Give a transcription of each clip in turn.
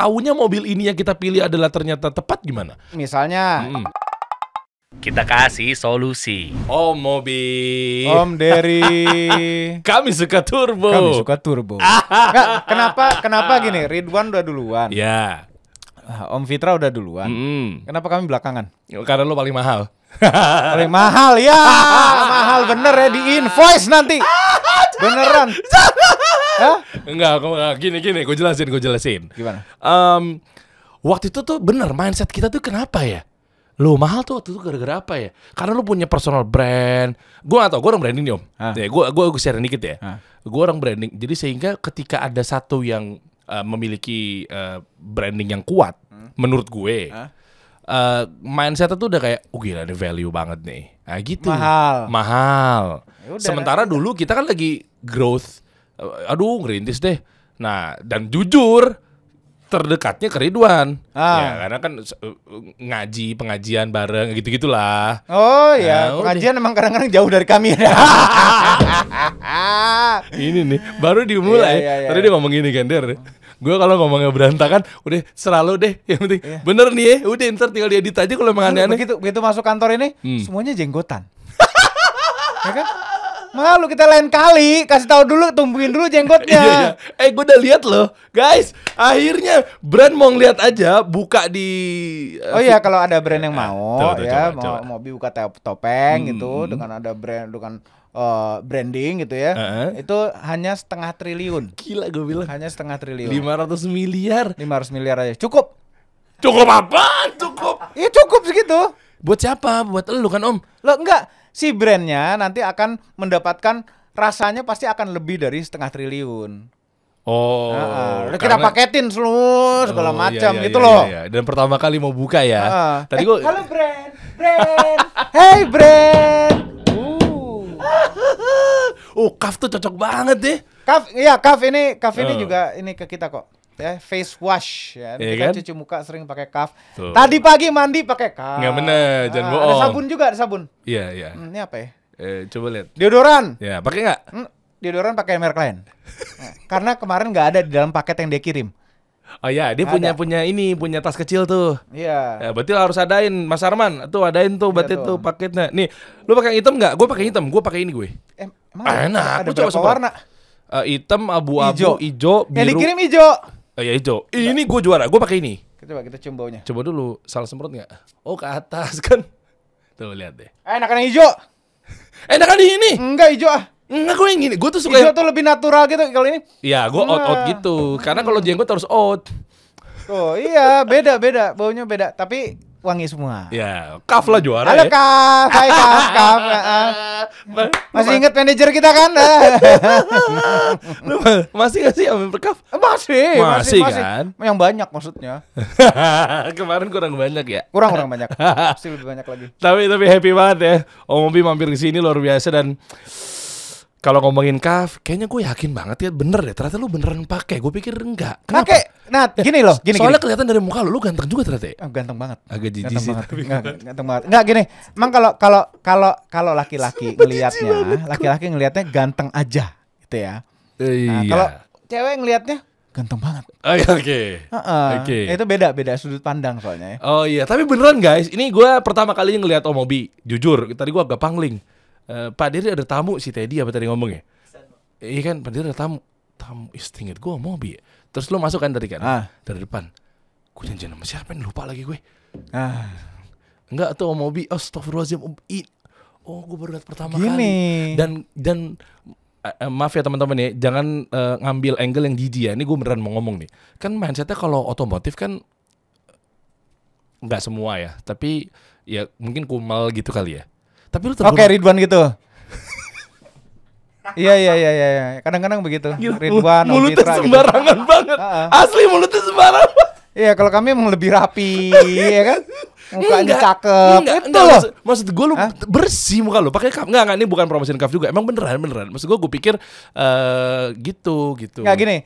taunya mobil ini yang kita pilih adalah ternyata tepat gimana? Misalnya hmm. Kita kasih solusi. Om mobil. Om Derry. Kami suka turbo. Kami suka turbo. Nggak, kenapa kenapa gini? Ridwan udah duluan. Ya. Ah, Om Fitra udah duluan. Mm Kenapa kami belakangan? Oh, karena lo paling mahal. paling mahal ya. mahal bener ya di invoice nanti. Beneran. Enggak, gini gini, gue jelasin, gue jelasin. Gimana? Um, waktu itu tuh bener mindset kita tuh kenapa ya? Lu mahal tuh waktu itu gara-gara apa ya? Karena lu punya personal brand. Gue gak tau, gue orang branding nih om. Ah. Ya, gue gue share dikit ya. Ah. Gue orang branding. Jadi sehingga ketika ada satu yang uh, memiliki uh, branding yang kuat, hmm. menurut gue, ah. uh, mindsetnya tuh udah kayak, oh gila ini value banget nih. Nah gitu. Mahal. Mahal. Yaudah, Sementara dulu kita kan lagi growth aduh ngerintis deh. Nah, dan jujur terdekatnya ke Ridwan. Ah. Ya, karena kan eh, ngaji, pengajian bareng gitu-gitulah. Oh iya, nah, pengajian udah. emang kadang-kadang jauh dari kami. Ya. Ini nih, baru dimulai. Iya, iya, iya. Tadi iya. dia ngomong gini kan, Der. Gue kalau ngomongnya berantakan, udah selalu deh. Yang penting iya. bener nih ya, udah ntar tinggal diedit aja kalau emang aneh-aneh. Begitu, begitu masuk kantor ini, hmm. semuanya jenggotan. ya kan? Malu kita lain kali kasih tahu dulu tumbuhin dulu jenggotnya. Iya, iya. eh gue udah lihat loh, guys. Akhirnya brand mau ngeliat aja buka di uh, Oh iya kalau ada brand yang eh, mau coba, ya coba, mau coba. mau buka topeng hmm. gitu hmm. dengan ada brand dengan uh, branding gitu ya. Uh-huh. Itu hanya setengah triliun. Gila gue bilang. Hanya setengah triliun. 500 miliar. 500 miliar aja. Cukup. Cukup apa? Cukup. Iya cukup segitu. Buat siapa? Buat elu kan om? Lo enggak si brandnya nanti akan mendapatkan rasanya pasti akan lebih dari setengah triliun. Oh, nah, kita paketin seluruh segala oh, iya, macam iya, iya, gitu iya, loh. Iya, iya. Dan pertama kali mau buka ya. Uh, Tadi eh, gua Halo brand, brand. hey brand. Uh. oh, kaf tuh cocok banget deh. Kaf, iya kaf ini kaf uh. ini eh. juga ini ke kita kok ya face wash ya. Iya yeah, kan, kan? cuci muka sering pakai kaf. Tuh. Tadi pagi mandi pakai kaf. Nggak bener, jangan ah, bohong. Ada sabun juga, ada sabun. Iya, iya. Hmm, ini apa ya? Eh, coba lihat. Deodoran. Ya, pakai nggak? Hmm, deodoran pakai merek lain. nah, karena kemarin nggak ada di dalam paket yang dia kirim. Oh ya, dia punya punya ini, punya tas kecil tuh. Iya. Ya, berarti harus adain Mas Arman. Tuh adain tuh iya berarti iya tuh. tuh paketnya. Nih, lu pakai hitam nggak? Gue pakai hitam. Gue pakai ini gue. Em, eh, emang enak. Ada, ada berapa warna? Uh, hitam, abu-abu, hijau, biru. Yang dikirim hijau. Oh ya hijau. Iya. Ini gue juara. Gue pakai ini. Coba kita cium baunya. Coba dulu. Salah semprot nggak? Oh ke atas kan. Tuh lihat deh. Eh, enakan yang hijau. Eh, enakan ini. Enggak hijau ah. Enggak gue yang ini. Gue tuh suka. Hijau yang... tuh lebih natural gitu kalau ini. Iya, gue out out nah. gitu. Karena kalau jenggot harus out. Oh iya, beda beda. Baunya beda. Tapi wangi semua. Ya, Kaf lah juara. Halo ya. Kaf, hai Kaf, Kaf. Masih inget manajer kita kan? masih gak sih yang Kaf? Masih, masih, masih, kan? Yang banyak maksudnya. Kemarin kurang banyak ya? Kurang kurang banyak. Pasti lebih banyak lagi. Tapi tapi happy banget ya. Om Obi mampir ke sini luar biasa dan kalau ngomongin kaf, kayaknya gue yakin banget ya bener deh. Ternyata lu beneran pakai. Gue pikir enggak. Kenapa? Pake. Nah, eh, gini loh, gini. Soalnya gini. kelihatan dari muka lu, lu ganteng juga ternyata. Ya? Oh, ganteng banget. Agak jijik sih. Banget. Tapi ganteng, ganteng banget. Enggak gini. Emang kalau kalau kalau kalau laki-laki ngelihatnya, laki-laki ngelihatnya ganteng aja gitu ya. Iya. Nah, kalau cewek ngelihatnya ganteng banget. Oh, iya, oke. Okay. Oke. Uh Oke. Okay. itu beda beda sudut pandang soalnya. Ya. Oh iya, tapi beneran guys, ini gue pertama kali ngelihat Omobi. Jujur, tadi gue agak pangling. Eh, Pak Diri ada tamu si Teddy apa tadi ngomongnya Iya kan, Pak Diri ada tamu. Tamu istinget gue mobil. Terus lo masuk kan tadi kan? Ah. Dari depan. Gue janjian sama siapa yang Lupa lagi gue. Ah. Enggak tuh mau bi. Astagfirullahaladzim. Um, oh, gue baru lihat pertama Gini. kali. Dan dan uh, maaf ya teman-teman ya, jangan uh, ngambil angle yang jijik ya. Ini gue beneran mau ngomong nih. Kan mindsetnya kalau otomotif kan nggak semua ya, tapi ya mungkin kumal gitu kali ya. Tapi lu tergoda. Oke, okay, Ridwan gitu. Iya, iya iya iya iya kadang-kadang begitu. Ridwan mulutnya gitu. sembarangan gitu. banget. Asli mulutnya sembarangan. Iya kalau kami emang lebih rapi ya kan. Mukanya cakep. Enggak, itu Maksud, maksud gue lu Hah? bersih muka lu. Pakai cup. Enggak enggak ini bukan promosiin cup juga. Emang beneran beneran. Maksud gue gue pikir uh, gitu gitu. Enggak gini.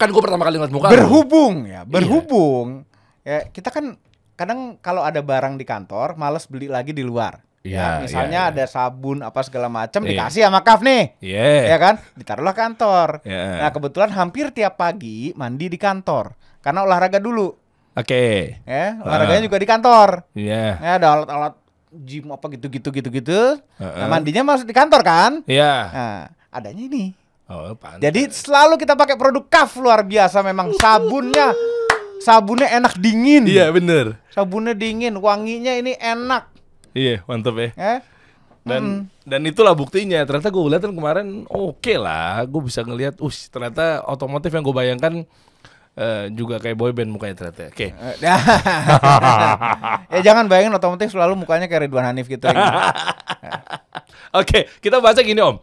Kan gue pertama kali ngeliat muka. Berhubung lu. ya, iya. berhubung. Iya. Ya kita kan kadang kalau ada barang di kantor males beli lagi di luar. Ya, ya, misalnya ya, ya. ada sabun apa segala macam ya. dikasih sama Kaf nih. Yeah. Ya kan? Ditaruhlah kantor. ya. Nah, kebetulan hampir tiap pagi mandi di kantor karena olahraga dulu. Oke. Okay. Ya, olahraganya uh. juga di kantor. Iya. Ya ada alat-alat gym apa gitu-gitu gitu-gitu. Uh gitu. -uh. Nah, mandinya masuk di kantor kan? ya, Nah, adanya ini. Oh, Jadi selalu kita pakai produk Kaf luar biasa memang sabunnya sabunnya enak dingin. Iya bener. Sabunnya dingin, wanginya ini enak. Iya mantep ya. Eh? Dan mm. dan itulah buktinya. Ternyata gue lihat kan kemarin oke okay lah, gue bisa ngelihat, us ternyata otomotif yang gue bayangkan uh, juga kayak boyband mukanya ternyata. Oke. Okay. ya jangan bayangin otomotif selalu mukanya kayak Ridwan Hanif gitu. Oke, okay, kita bahasnya gini Om.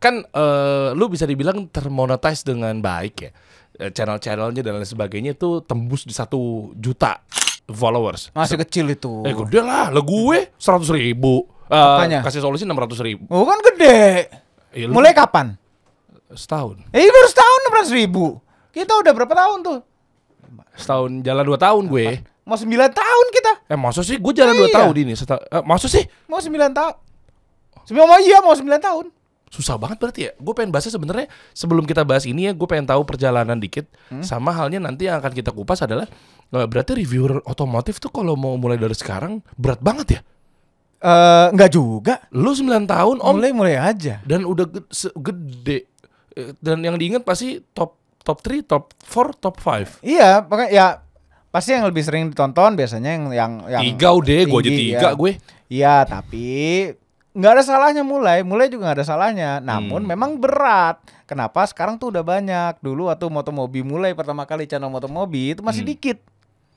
Kan uh, lu bisa dibilang termonetize dengan baik ya. Eh, channel-channelnya dan lain sebagainya itu tembus di satu juta followers. Masih kecil itu. Eh gede lah, lah gue seratus ribu. Uh, kasih solusi enam ratus ribu. Oh kan gede. Ya, Mulai kapan? Setahun. Eh itu harus setahun enam ratus ribu. Kita udah berapa tahun tuh? Setahun jalan dua tahun gue. Mau sembilan tahun kita. Eh maksud sih gue jalan dua oh, iya. tahun ini. setahun Eh, maksud sih? Mau sembilan tahun. Sembilan mau oh, iya mau sembilan tahun susah banget berarti ya. Gue pengen bahasnya sebenarnya sebelum kita bahas ini ya, gue pengen tahu perjalanan dikit. Hmm? Sama halnya nanti yang akan kita kupas adalah eh, berarti reviewer otomotif tuh kalau mau mulai dari sekarang berat banget ya. Eh uh, nggak juga. Lu 9 tahun om. Mulai mulai aja. Dan udah gede, eh, Dan yang diingat pasti top top 3, top 4, top 5. Iya, makanya ya pasti yang lebih sering ditonton biasanya yang yang yang tiga udah gue jadi tiga ya. gue. Iya, tapi nggak ada salahnya mulai, mulai juga nggak ada salahnya. Namun hmm. memang berat. Kenapa? Sekarang tuh udah banyak. Dulu waktu motomobi mulai pertama kali channel motomobi itu masih hmm. dikit.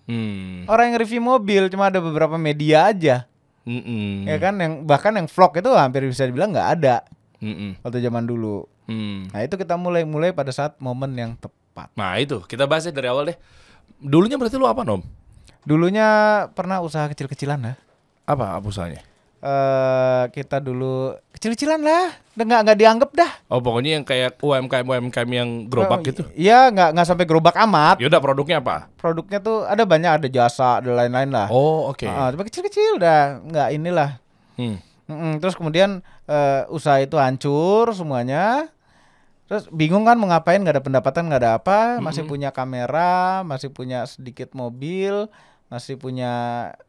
Hmm. Orang yang review mobil cuma ada beberapa media aja. Mm -mm. Ya kan yang bahkan yang vlog itu hampir bisa dibilang nggak ada. Mm -mm. Waktu zaman dulu. Mm. Nah, itu kita mulai-mulai pada saat momen yang tepat. Nah, itu kita bahasnya dari awal deh. Dulunya berarti lu apa, Nom? Dulunya pernah usaha kecil-kecilan ya. Apa, apa usahanya? uh, kita dulu kecil-kecilan lah, udah nggak nggak dianggap dah. Oh pokoknya yang kayak UMKM UMKM yang gerobak uh, gitu? Eh, iya nggak nggak sampai gerobak amat. Ya udah, produknya apa? Produknya tuh ada banyak ada jasa ada lain-lain lah. Oh oke. Okay. Uh, cuma kecil-kecil udah nggak inilah. Hmm. Mm -mm, terus kemudian uh, usaha itu hancur semuanya. Terus bingung kan mau ngapain nggak ada pendapatan nggak ada apa masih mm -hmm. punya kamera masih punya sedikit mobil masih punya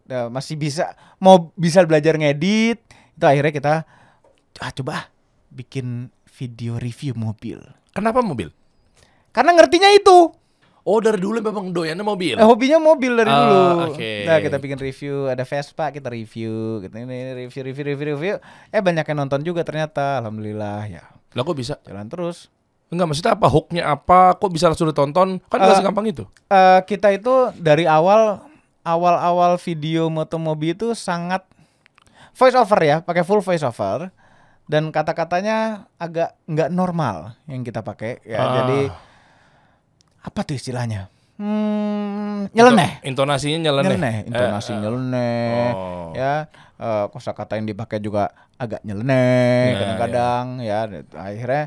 uh, masih bisa mau bisa belajar ngedit itu akhirnya kita ah coba ah, bikin video review mobil kenapa mobil karena ngertinya itu Oh dari dulu memang doyan mobil. Eh, hobinya mobil dari oh, dulu. Okay. Nah kita bikin review ada Vespa kita review gitu ini review review review review. Eh banyak yang nonton juga ternyata alhamdulillah ya. Lah kok bisa? Jalan terus. Enggak maksudnya apa hooknya apa kok bisa langsung ditonton kan uh, eh, gampang itu? Uh, kita itu dari awal awal-awal video Motomobi itu sangat voice over ya, pakai full voice over dan kata-katanya agak nggak normal yang kita pakai ya. Ah. Jadi apa tuh istilahnya? Hmm, nyeleneh. Intonasinya nyeleneh. Nyeleneh, eh, intonasi eh, eh. nyeleneh. Oh. Ya, uh, kosakata yang dipakai juga agak nyeleneh nah, kadang-kadang ya. ya. Akhirnya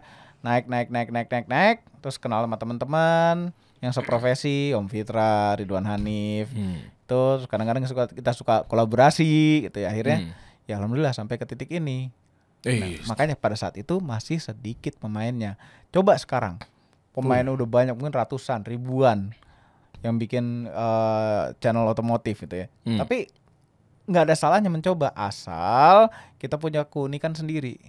naik naik naik naik naik naik terus kenal sama teman-teman yang seprofesi Om Fitra, Ridwan Hanif, hmm gitu kadang-kadang suka kita suka kolaborasi gitu ya akhirnya hmm. ya alhamdulillah sampai ke titik ini eh, nah, makanya pada saat itu masih sedikit pemainnya coba sekarang pemain uh. udah banyak mungkin ratusan ribuan yang bikin uh, channel otomotif gitu ya hmm. tapi nggak ada salahnya mencoba asal kita punya keunikan sendiri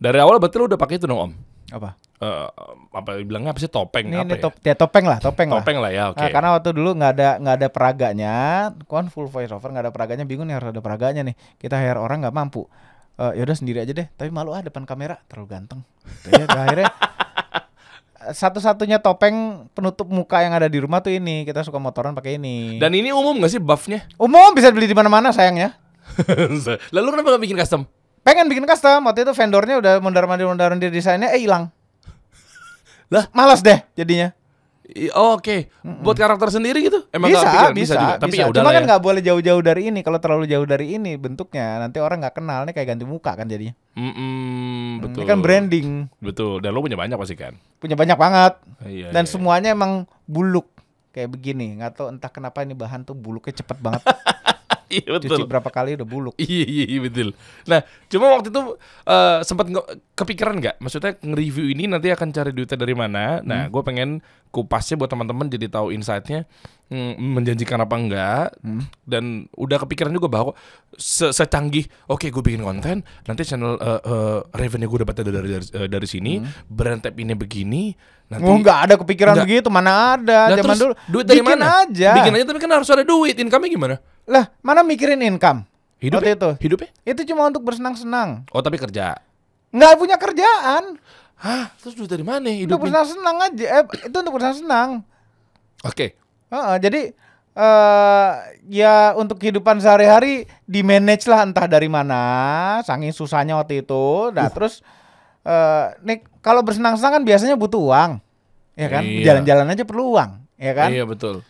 dari awal betul udah pakai itu dong om apa uh, apa bilangnya apa sih topeng ini, apa ini ya? Top, ya topeng lah topeng, topeng lah. lah ya okay. nah, karena waktu dulu nggak ada nggak ada peraganya kan full voice over nggak ada peraganya bingung nih harus ada peraganya nih kita hire orang nggak mampu uh, eh, yaudah sendiri aja deh tapi malu ah depan kamera terlalu ganteng gitu ya, akhirnya satu-satunya topeng penutup muka yang ada di rumah tuh ini kita suka motoran pakai ini dan ini umum gak sih buffnya umum bisa beli di mana-mana sayangnya lalu kenapa gak bikin custom pengen bikin custom waktu itu vendornya udah mondar mandir mondar mandir desainnya eh hilang lah, malas deh jadinya. Oh, Oke, okay. Mm-mm. buat karakter sendiri gitu. Emang bisa, bisa, bisa juga. Tapi bisa. ya Cuma kan ya. nggak boleh jauh-jauh dari ini. Kalau terlalu jauh dari ini bentuknya nanti orang nggak kenal nih kayak ganti muka kan jadinya. Mm-mm, mm, betul. Ini kan branding. Betul. Dan lo punya banyak pasti kan. Punya banyak banget. Iya, Dan iya, iya. semuanya emang buluk kayak begini. Nggak tahu entah kenapa ini bahan tuh buluknya cepet banget. iya, betul. Cuci berapa kali udah buluk. Iya, iya, iya betul. Nah, cuma waktu itu uh, eh, sempat kepikiran nggak? Maksudnya nge-review ini nanti akan cari duitnya dari mana? Nah, hmm. gue pengen kupasnya buat teman-teman jadi tahu insightnya. Mm, menjanjikan apa enggak hmm. dan udah kepikiran juga bahwa se secanggih oke okay, gue bikin konten nanti channel uh, uh, revenue gue dapat dari dari uh, dari sini hmm. brand tap ini begini nanti oh, nggak ada kepikiran enggak. begitu mana ada nah, zaman dulu duit dari bikin mana aja bikin aja tapi kan harus ada duit income gimana lah mana mikirin income hidup ya? itu hidupnya itu cuma untuk bersenang-senang oh tapi kerja nggak punya kerjaan Hah, terus duit dari mana hidupnya? Untuk bersenang-senang aja, eh, itu untuk bersenang-senang. Oke, Uh, uh, jadi uh, ya untuk kehidupan sehari-hari di manage lah entah dari mana, saking susahnya waktu itu. Nah uh. terus uh, eh, nih kalau bersenang-senang kan biasanya butuh uang, ya kan? jalan iya. Jalan-jalan aja perlu uang, ya kan? Iya betul.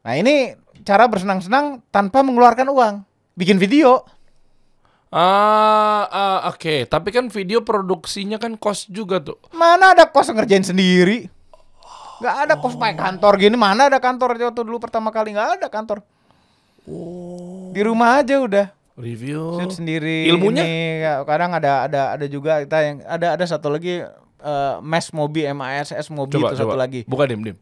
Nah ini cara bersenang-senang tanpa mengeluarkan uang, bikin video. Ah, uh, oke. Okay. Tapi kan video produksinya kan kos juga tuh. Mana ada kos ngerjain sendiri? Nggak ada oh. pakai kantor gini. Mana ada kantor waktu dulu pertama kali nggak ada kantor. Oh. Di rumah aja udah. Review. Shoot sendiri. Ilmunya? Ini, ya, kadang ada ada ada juga kita yang ada ada satu lagi uh, eh, mes Mobi MASS Mobi coba, itu coba. satu lagi. buka dim dim.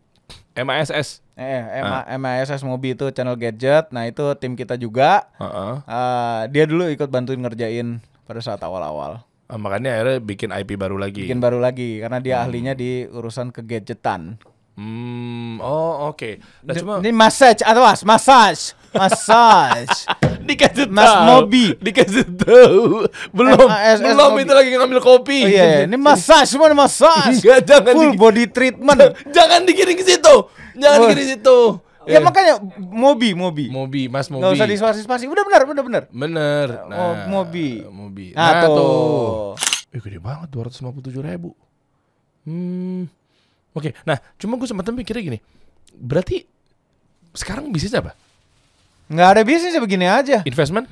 MASS. Eh, i eh, ah. s Mobi itu channel gadget. Nah, itu tim kita juga. Uh -uh. Uh, dia dulu ikut bantuin ngerjain pada saat awal-awal. Ah, makanya akhirnya bikin IP baru lagi. Bikin baru lagi karena dia hmm. ahlinya di urusan kegadgetan. Hmm, oh oke. Okay. Nah, cuma ini massage atau mas? massage. Massage. Di tahu. Mas Mobi. di Dikasih tahu. Belum. S eh, -S eh, eh, belum Mobi. itu lagi ngambil kopi. Oh, iya, iya. Ini massage, semua massage. Enggak, jangan Full body treatment. jangan dikirim ke situ. Jangan oh. dikirim ke situ. Ya eh. makanya Mobi, Mobi. Mobi, Mas Mobi. Enggak usah diswasi spasi Udah benar, udah benar. Bener. Oh, nah, Mobi. Mobi. Nah, nah tuh. Eh, gede banget 257.000. ribu. Hmm. Oke, okay. nah cuma gue sempat mikirnya gini. Berarti sekarang bisnis apa? Nggak ada bisnis begini aja. Investment?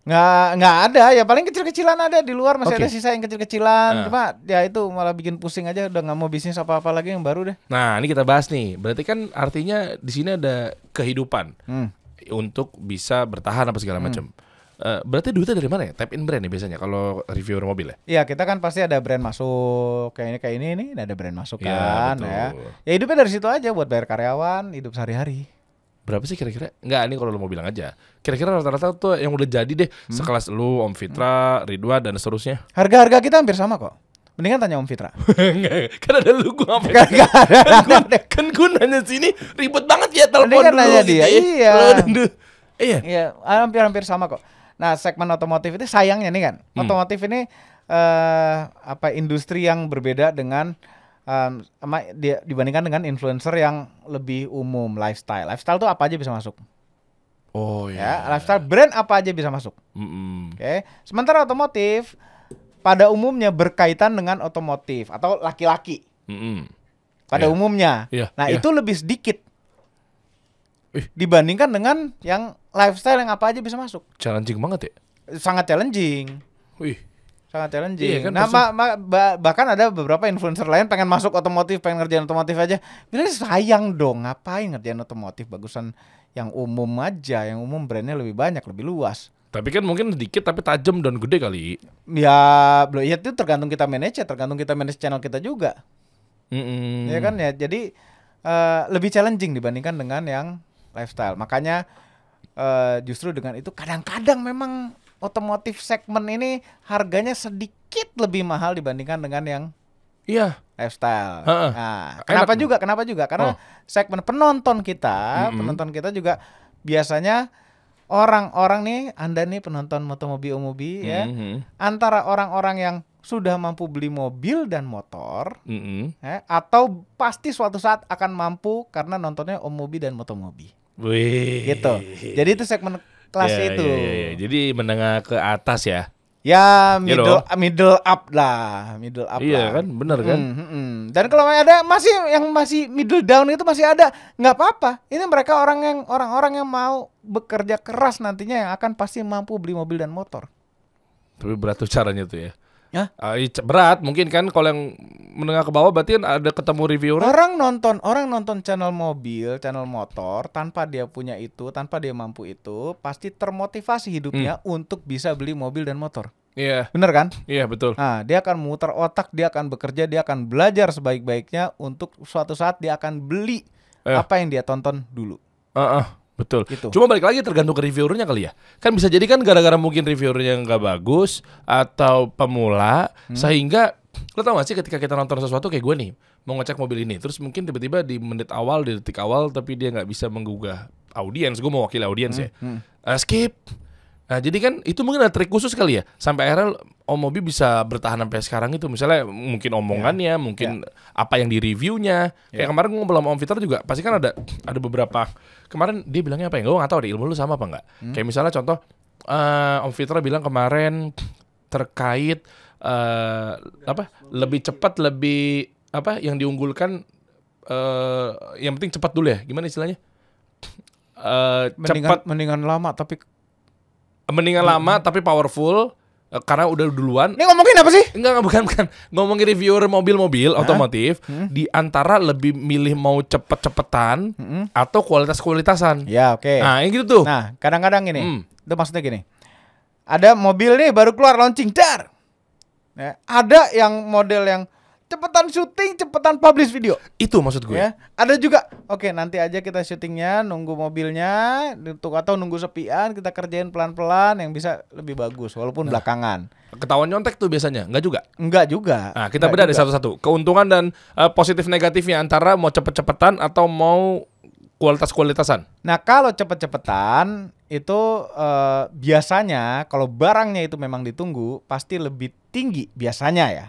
Nggak nggak ada ya paling kecil-kecilan ada di luar masih okay. ada sisa yang kecil-kecilan. Uh. Cuma ya itu malah bikin pusing aja udah nggak mau bisnis apa-apa lagi yang baru deh. Nah, ini kita bahas nih. Berarti kan artinya di sini ada kehidupan. Hmm. Untuk bisa bertahan apa segala hmm. macam. Hmm. Uh, berarti duitnya dari mana ya? Tap in brand ya biasanya kalau reviewer mobil ya? Iya kita kan pasti ada brand masuk kayak ini kayak ini nih ada brand masuk iya, kan ya, ya. Ya hidupnya dari situ aja buat bayar karyawan hidup sehari-hari berapa sih kira-kira? Enggak, ini kalau lo mau bilang aja. Kira-kira rata-rata tuh yang udah jadi deh hmm. sekelas lu, Om Fitra, hmm. Ridwa dan seterusnya. Harga-harga kita hampir sama kok. Mendingan tanya Om Fitra. Enggak, kan ada lu gua apa? Kan, kan, kan gue nanya sini ribet banget ya telepon dulu. nanya dia. Iya. Iya. iya. Iya, hampir-hampir sama kok. Nah, segmen otomotif itu sayangnya nih kan. Hmm. Otomotif ini eh uh, apa industri yang berbeda dengan um, dibandingkan dengan influencer yang lebih umum lifestyle. Lifestyle tuh apa aja bisa masuk. Oh iya. Yeah. Lifestyle brand apa aja bisa masuk. Mm -hmm. Oke. Okay. Sementara otomotif pada umumnya berkaitan dengan otomotif atau laki-laki. Mm -hmm. Pada yeah. umumnya. Yeah. Nah yeah. itu lebih sedikit dibandingkan dengan yang lifestyle yang apa aja bisa masuk. Challenging banget ya. Sangat challenging. Wih sangat challenging. Iya, kan, nah, ma ma ba bahkan ada beberapa influencer lain pengen masuk otomotif, pengen ngerjain otomotif aja. Bilang sayang dong, ngapain ngerjain otomotif bagusan yang umum aja, yang umum brandnya lebih banyak, lebih luas. Tapi kan mungkin sedikit tapi tajam dan gede kali. Ya, belum ya itu tergantung kita manage, ya, tergantung kita manage channel kita juga. Mm -hmm. Ya kan ya. Jadi uh, lebih challenging dibandingkan dengan yang lifestyle. Makanya uh, justru dengan itu kadang-kadang memang otomotif segmen ini harganya sedikit lebih mahal dibandingkan dengan yang Iya. Lifestyle. Uh, uh. Nah, kenapa Enak. juga? Kenapa juga? Karena oh. segmen penonton kita, mm -hmm. penonton kita juga biasanya orang-orang nih, anda nih penonton motomobi omobi mm -hmm. ya, mm-hmm. antara orang-orang yang sudah mampu beli mobil dan motor, mm -hmm. ya, atau pasti suatu saat akan mampu karena nontonnya omobi dan motomobi. Wih. Gitu. Jadi itu segmen kelas yeah, itu. Yeah, yeah, ya. Jadi menengah ke atas ya. Ya, ya middle you know. middle up lah, middle up iya, lah. Iya kan, benar kan. Mm, -hmm. Dan kalau ada masih yang masih middle down itu masih ada, nggak apa-apa. Ini mereka orang yang orang-orang yang mau bekerja keras nantinya yang akan pasti mampu beli mobil dan motor. Tapi tuh caranya tuh ya. Hah? Uh, berat mungkin kan kalau yang menengah ke bawah berarti ada ketemu review orang. nonton orang nonton channel mobil, channel motor tanpa dia punya itu, tanpa dia mampu itu, pasti termotivasi hidupnya hmm. untuk bisa beli mobil dan motor. Iya. Yeah. Bener kan? Iya, yeah, betul. Nah, dia akan muter otak, dia akan bekerja, dia akan belajar sebaik-baiknya untuk suatu saat dia akan beli yeah. apa yang dia tonton dulu. Uh -uh. Betul. Gitu. Cuma balik lagi tergantung ke reviewernya kali ya. Kan bisa jadi kan gara-gara mungkin reviewernya nggak bagus atau pemula hmm. sehingga lo tau gak sih ketika kita nonton sesuatu kayak gue nih mau ngecek mobil ini terus mungkin tiba-tiba di menit awal di detik awal tapi dia nggak bisa menggugah audiens gue mau wakil audiens hmm. ya hmm. Uh, skip Nah, jadi kan itu mungkin ada trik khusus kali ya sampai akhirnya Om Mobi bisa bertahan sampai sekarang itu. Misalnya mungkin omongannya, yeah. mungkin yeah. apa yang di-reviewnya. Yeah. Kayak ya. kemarin ngobrol sama Om fitra juga, pasti kan ada ada beberapa kemarin dia bilangnya apa ya? Gue nggak tahu deh ilmu lu sama apa nggak Hmm. Kayak misalnya contoh uh, Om fitra bilang kemarin terkait uh, apa? lebih cepat lebih apa yang diunggulkan uh, yang penting cepat dulu ya. Gimana istilahnya? Uh, mendingan, cepat mendingan lama tapi mendingan hmm. lama tapi powerful eh, karena udah duluan. Ini ngomongin apa sih? Enggak, bukan bukan. Ngomongin reviewer mobil-mobil otomotif hmm? di antara lebih milih mau cepet-cepetan hmm? atau kualitas-kualitasan. Ya, oke. Okay. Nah, ini gitu tuh. Nah, kadang-kadang ini. Hmm. Itu maksudnya gini. Ada mobil nih baru keluar launching dar. Ya, ada yang model yang cepetan syuting, cepetan publish video. Itu maksud gue. Ya. Ada juga, oke nanti aja kita syutingnya, nunggu mobilnya, untuk atau nunggu sepian, kita kerjain pelan-pelan yang bisa lebih bagus, walaupun nah, belakangan. Ketahuan nyontek tuh biasanya, nggak juga? Nggak juga. Nah, kita beda di satu-satu. Keuntungan dan uh, positif negatifnya antara mau cepet-cepetan atau mau kualitas-kualitasan. Nah, kalau cepet-cepetan itu uh, biasanya kalau barangnya itu memang ditunggu pasti lebih tinggi biasanya ya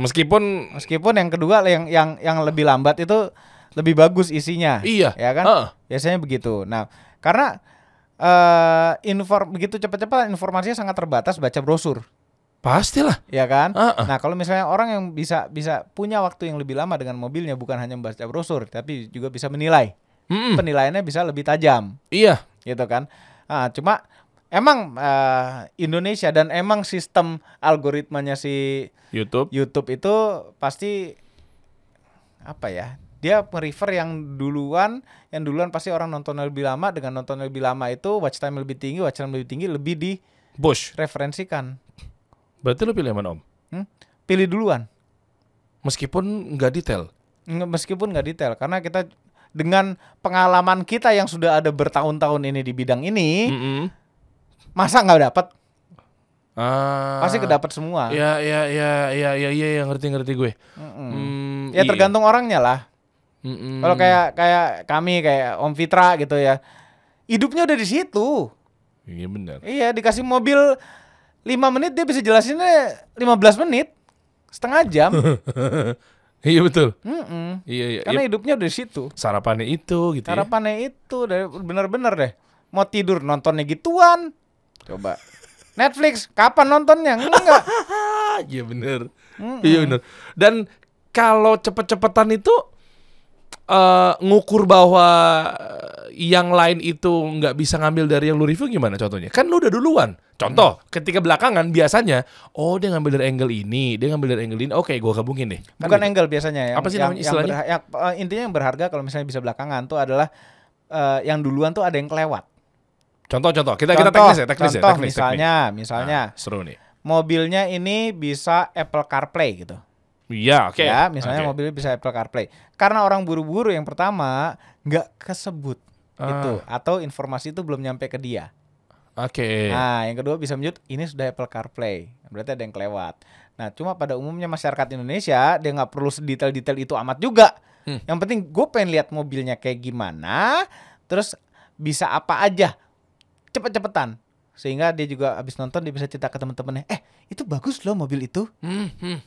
Meskipun meskipun yang kedua yang yang yang lebih lambat itu lebih bagus isinya. Iya. Ya kan? Uh. Biasanya begitu. Nah, karena uh, eh, inform begitu cepat-cepat informasinya sangat terbatas baca brosur. Pastilah. Ya kan? Uh -uh. Nah, kalau misalnya orang yang bisa bisa punya waktu yang lebih lama dengan mobilnya bukan hanya membaca brosur, tapi juga bisa menilai. Mm -mm. Penilaiannya bisa lebih tajam. Iya. Gitu kan? Nah, cuma emang uh, Indonesia dan emang sistem algoritmanya si YouTube YouTube itu pasti apa ya dia prefer yang duluan yang duluan pasti orang nonton lebih lama dengan nonton lebih lama itu watch time lebih tinggi watch time lebih tinggi lebih di Bush referensikan berarti lo pilih mana om hmm? pilih duluan meskipun nggak detail meskipun nggak detail karena kita dengan pengalaman kita yang sudah ada bertahun-tahun ini di bidang ini mm -hmm masa nggak dapat Ah. Pasti kedapat semua. Ya ya ya ya ya ya, ya ngerti ngerti gue. Mm -mm. Mm, ya iya. tergantung orangnya lah. Mm -mm. Kalau kayak kayak kami kayak Om Fitra gitu ya. Hidupnya udah di situ. Iya benar. Iya, dikasih mobil 5 menit dia bisa jelasinnya 15 menit. Setengah jam. Iya betul. Mm -mm. Iya, iya. Karena iya. hidupnya udah di situ. Sarapannya itu gitu. Ya. Sarapannya ya? itu, bener-bener deh. Mau tidur nontonnya gituan Coba. Netflix kapan nontonnya? Enggak. Iya bener. Iya bener. Dan kalau cepet-cepetan itu uh, ngukur bahwa eh, yang lain itu nggak bisa ngambil dari yang lu review gimana contohnya? Kan lu udah duluan. Contoh, hmm. ketika belakangan biasanya, oh dia ngambil dari angle ini, dia ngambil dari angle ini, oke okay, gue gabungin deh. Kan Bukan gitu. angle biasanya ya. Apa sih yang, namanya istilahnya? Yang yang, uh, eh, intinya yang berharga kalau misalnya bisa belakangan tuh adalah uh, yang duluan tuh ada yang kelewat. Contoh-contoh, kita contoh, kita teknis ya, teknis ya, contoh, ya, teknis. Misalnya, teknis. Nah, misalnya. Nah, seru nih. Mobilnya ini bisa Apple CarPlay gitu. Iya, oke. Okay. Ya, misalnya okay. mobilnya bisa Apple CarPlay. Karena orang buru-buru yang pertama nggak kesebut uh. itu atau informasi itu belum nyampe ke dia. Oke. Okay. Nah, yang kedua bisa menyebut ini sudah Apple CarPlay. Berarti ada yang kelewat. Nah, cuma pada umumnya masyarakat Indonesia dia nggak perlu sedetail-detail itu amat juga. Hmm. Yang penting gue pengen lihat mobilnya kayak gimana, terus bisa apa aja cepet-cepetan sehingga dia juga habis nonton dia bisa cerita ke teman-temannya eh itu bagus loh mobil itu hmm, hmm.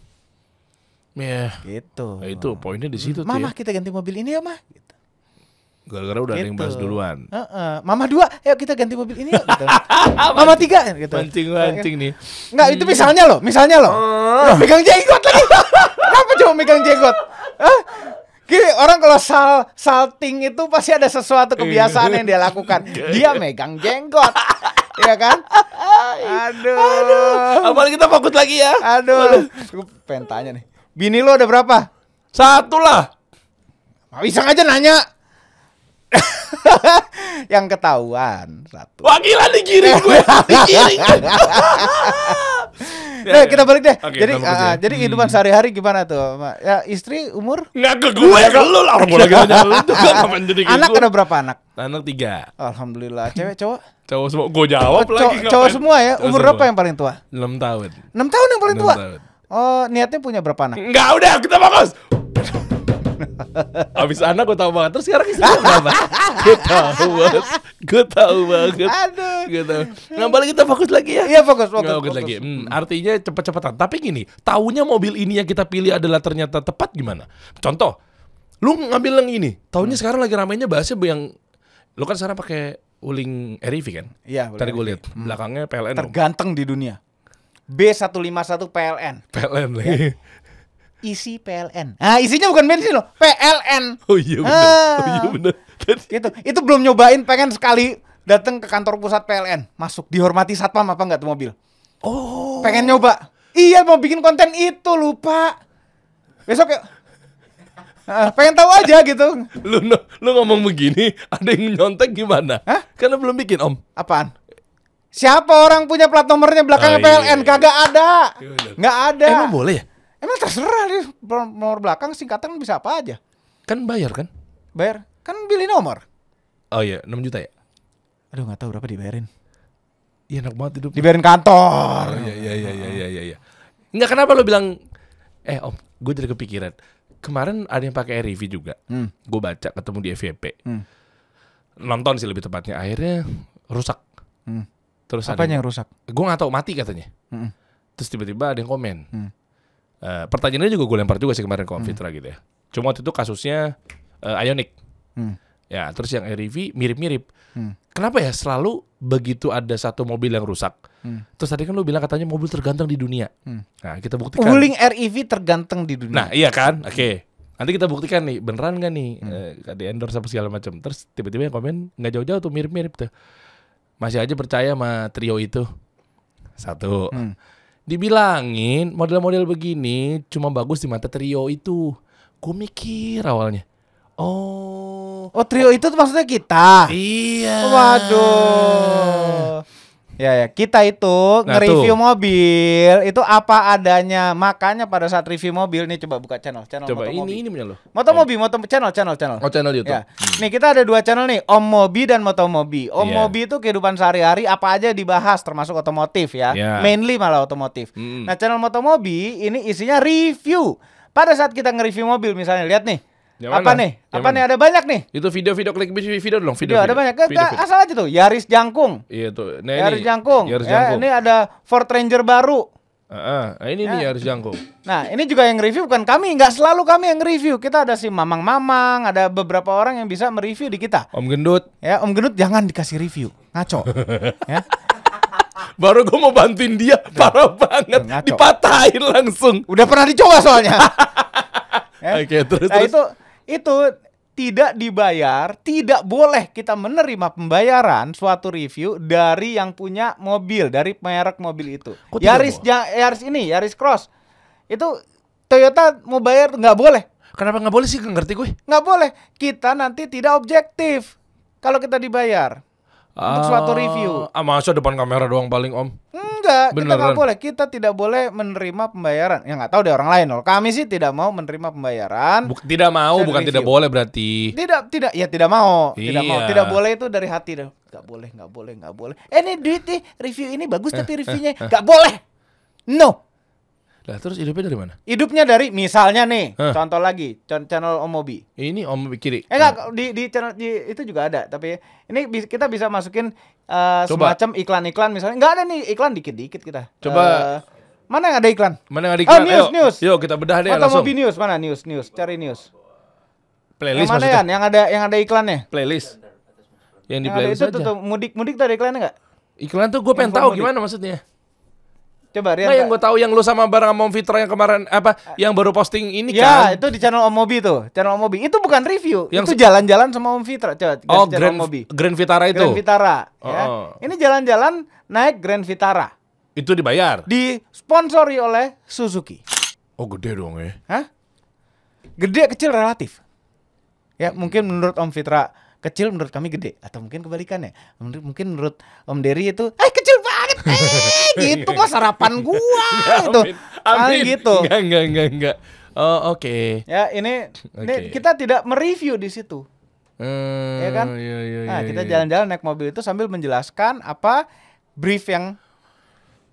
Yeah. gitu nah, itu poinnya di situ mama ya. kita ganti mobil ini ya mah gitu. gara-gara udah gitu. yang bahas gitu. duluan uh, uh. mama dua ayo kita ganti mobil ini yuk gitu. mama tiga gitu mancing mancing nih nggak itu misalnya loh misalnya loh uh. megang jenggot lagi kenapa coba megang jenggot Gini, orang kalau sal salting itu pasti ada sesuatu iya. kebiasaan yang dia lakukan. Iya, dia iya. megang jenggot. Iya kan? Aduh. Aduh. Apalagi kita fokus lagi ya. Aduh. Gue pengen tanya nih. Bini lo ada berapa? Satu lah. bisa aja nanya. yang ketahuan satu. Wah gila digiring gue, digiring. nah, kita balik deh. Okay, jadi uh, uh, jadi hmm. kehidupan hmm. sehari-hari gimana tuh? Ya istri umur? Enggak ke gue ya, lu lah orang boleh nanya lu Anak ada berapa anak? Anak tiga Alhamdulillah. Cewek cowok? cowok semua. Gue jawab lagi. Cowok semua ya. Umur berapa yang paling tua? 6 tahun. 6 tahun yang paling tua. Oh, niatnya punya berapa anak? Enggak, udah kita fokus. Abis anak gue tau banget. Terus sekarang istri gue berapa? gue tau banget. Gue tau banget. Aduh. Gue tau Nah balik kita fokus lagi ya. Iya fokus fokus. fokus, fokus, lagi. Hmm, hmm, artinya cepet-cepetan. Tapi gini, tahunya mobil ini yang kita pilih adalah ternyata tepat gimana? Contoh, lu ngambil yang ini. Tahunya hmm. sekarang lagi ramainya bahasnya yang lu kan sekarang pakai uling RIV e kan? Iya. Tadi gue lihat hmm. belakangnya PLN. Terganteng dong. di dunia. B151 PLN. PLN lagi. Ya isi PLN. Ah, isinya bukan bensin loh, PLN. Oh iya benar. Ah. Oh iya benar. gitu. Itu belum nyobain pengen sekali datang ke kantor pusat PLN, masuk dihormati satpam apa enggak tuh mobil. Oh. Pengen nyoba. Iya, mau bikin konten itu lupa. Besok ya Uh, pengen tahu aja gitu. Lu lu ngomong begini, ada yang nyontek gimana? Hah? Karena belum bikin, Om. Apaan? Siapa orang punya plat nomornya belakangnya oh, ah, iya, PLN? Iya, iya. Kagak ada. Iya, nggak ada. Emang boleh ya? Emang terserah deh nomor belakang singkatan bisa apa aja. Kan bayar kan? Bayar. Kan beli nomor. Oh iya, 6 juta ya? Aduh nggak tahu berapa dibayarin. Iya enak banget hidup. Dibayarin kantor. Oh, iya iya, iya iya iya iya iya. Ya. Enggak kenapa lo bilang eh om, gue jadi kepikiran. Kemarin ada yang pakai RV juga. Hmm. Gue baca ketemu di FVP. Hmm. Nonton sih lebih tepatnya. Akhirnya rusak. Hmm. Terus apa yang rusak? Gue nggak tahu mati katanya. Hmm. Terus tiba-tiba ada yang komen. Hmm Eh, pertanyaannya juga gue lempar juga sih kemarin ke Om hmm. Fitra gitu ya. Cuma waktu itu kasusnya uh, Ionic. Hmm. Ya, terus yang REV mirip-mirip. Hmm. Kenapa ya selalu begitu ada satu mobil yang rusak? Hmm. Terus tadi kan lu bilang katanya mobil terganteng di dunia. Hmm. Nah, kita buktikan. Wuling REV terganteng di dunia. Nah, iya kan? Oke. Okay. Hmm. Nanti kita buktikan nih, beneran gak nih hmm. uh, eh, di endorse apa segala macam. Terus tiba-tiba yang komen nggak jauh-jauh tuh mirip-mirip tuh. Masih aja percaya sama trio itu. Satu. Hmm dibilangin model-model begini cuma bagus di mata trio itu. Gue mikir awalnya. Oh. Oh trio oh. itu maksudnya kita. Iya. Oh, waduh. Ya, ya, kita itu nah, nge-review tuh. mobil itu apa adanya. Makanya pada saat review mobil nih coba buka channel, channel coba ini, ini punya lo. Moto eh. Iya. Mobi, channel, channel, channel. Oh, channel YouTube. Ya. Hmm. Nih, kita ada dua channel nih, Om Mobi dan motor Mobi. Om yeah. Mobi itu kehidupan sehari-hari apa aja dibahas termasuk otomotif ya. Yeah. Mainly malah otomotif. Hmm. Nah, channel motor Mobi ini isinya review. Pada saat kita nge-review mobil misalnya, lihat nih yang apa mana? nih? Yang apa mana? nih? Ada banyak nih. Itu video-video klik video dong, video. video, ada banyak. Kita video, asal aja tuh, Yaris Jangkung. Iya tuh. Nah, Yaris ini, Jangkung. Yaris ya, Jangkung. ini ada Ford Ranger baru. Uh, nah, ini ya. nih Yaris Jangkung. Nah, ini juga yang review bukan kami, nggak selalu kami yang review. Kita ada si Mamang Mamang, ada beberapa orang yang bisa mereview di kita. Om Gendut. Ya, Om Gendut jangan dikasih review. Ngaco. ya. Baru gue mau bantuin dia, nah. parah banget. Ngaco. Dipatahin langsung. Udah pernah dicoba soalnya. Eh? Oke, terus, nah, terus. itu itu tidak dibayar, tidak boleh kita menerima pembayaran suatu review dari yang punya mobil, dari merek mobil itu. Kok Yaris ya, Yaris ini, Yaris Cross. Itu Toyota mau bayar nggak boleh. Kenapa nggak boleh sih? Ngerti gue? Nggak boleh. Kita nanti tidak objektif kalau kita dibayar untuk suatu review. Ah, masa depan kamera doang paling om? Enggak, kita nggak boleh. Kita tidak boleh menerima pembayaran. Ya nggak tahu deh orang lain loh. Kami sih tidak mau menerima pembayaran. Buk, tidak mau, bukan review. tidak boleh berarti. Tidak, tidak, ya tidak mau, iya. tidak mau, iya. tidak boleh itu dari hati deh. Gak boleh, gak boleh, gak boleh. Eh ini duit nih, review ini bagus eh, tapi eh, reviewnya eh, eh. gak boleh. No, lah terus hidupnya dari mana? Hidupnya dari misalnya nih, huh? contoh lagi, channel Omobi. Ini Omobi kiri. Eh enggak, nah. di di channel di, itu juga ada, tapi ini kita bisa masukin uh, semacam iklan-iklan misalnya. Enggak ada nih iklan dikit-dikit kita. Coba uh, Mana yang ada iklan? Mana yang ada iklan? Oh, news, Ayo, news. Yuk kita bedah deh Mata langsung. Mobi news mana news, news. Cari news. Playlist yang mana maksudnya? Ya? Yang ada yang ada iklannya? Playlist. Yang di yang playlist itu aja. Itu tuh, mudik mudik tadi ada iklannya enggak? Iklan tuh gue pengen tahu gimana maksudnya. Coba Rian. Nah, yang gue tahu yang lu sama bareng sama Om Fitra yang kemarin apa ah. yang baru posting ini ya, kan. Ya, itu di channel Om Mobi tuh, channel Om Mobi. Itu bukan review, yang itu jalan-jalan sama Om Fitra. Coba oh, Grand, Om Mobi. Grand Vitara itu. Grand Vitara, oh. ya. Oh. Ini jalan-jalan naik Grand Vitara. Itu dibayar. Disponsori oleh Suzuki. Oh, gede dong ya. Hah? Gede kecil relatif. Ya, mungkin menurut Om Fitra kecil menurut kami gede atau mungkin kebalikannya. Mungkin menurut Om Derry itu eh kecil eh gitu kok sarapan gua ya gitu. Amin. Kan ah, gitu. Enggak enggak enggak enggak. Oh oke. Okay. Ya ini, okay. ini kita tidak mereview di situ. Hmm, ya kan? Iya, iya, nah iya, kita iya. jalan-jalan naik mobil itu sambil menjelaskan apa brief yang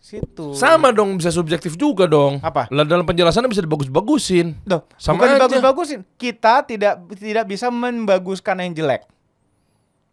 situ. Sama dong bisa subjektif juga dong. Apa? Lah dalam penjelasannya bisa dibagus-bagusin. Sama bukan dibagus-bagusin. Kita tidak tidak bisa membaguskan yang jelek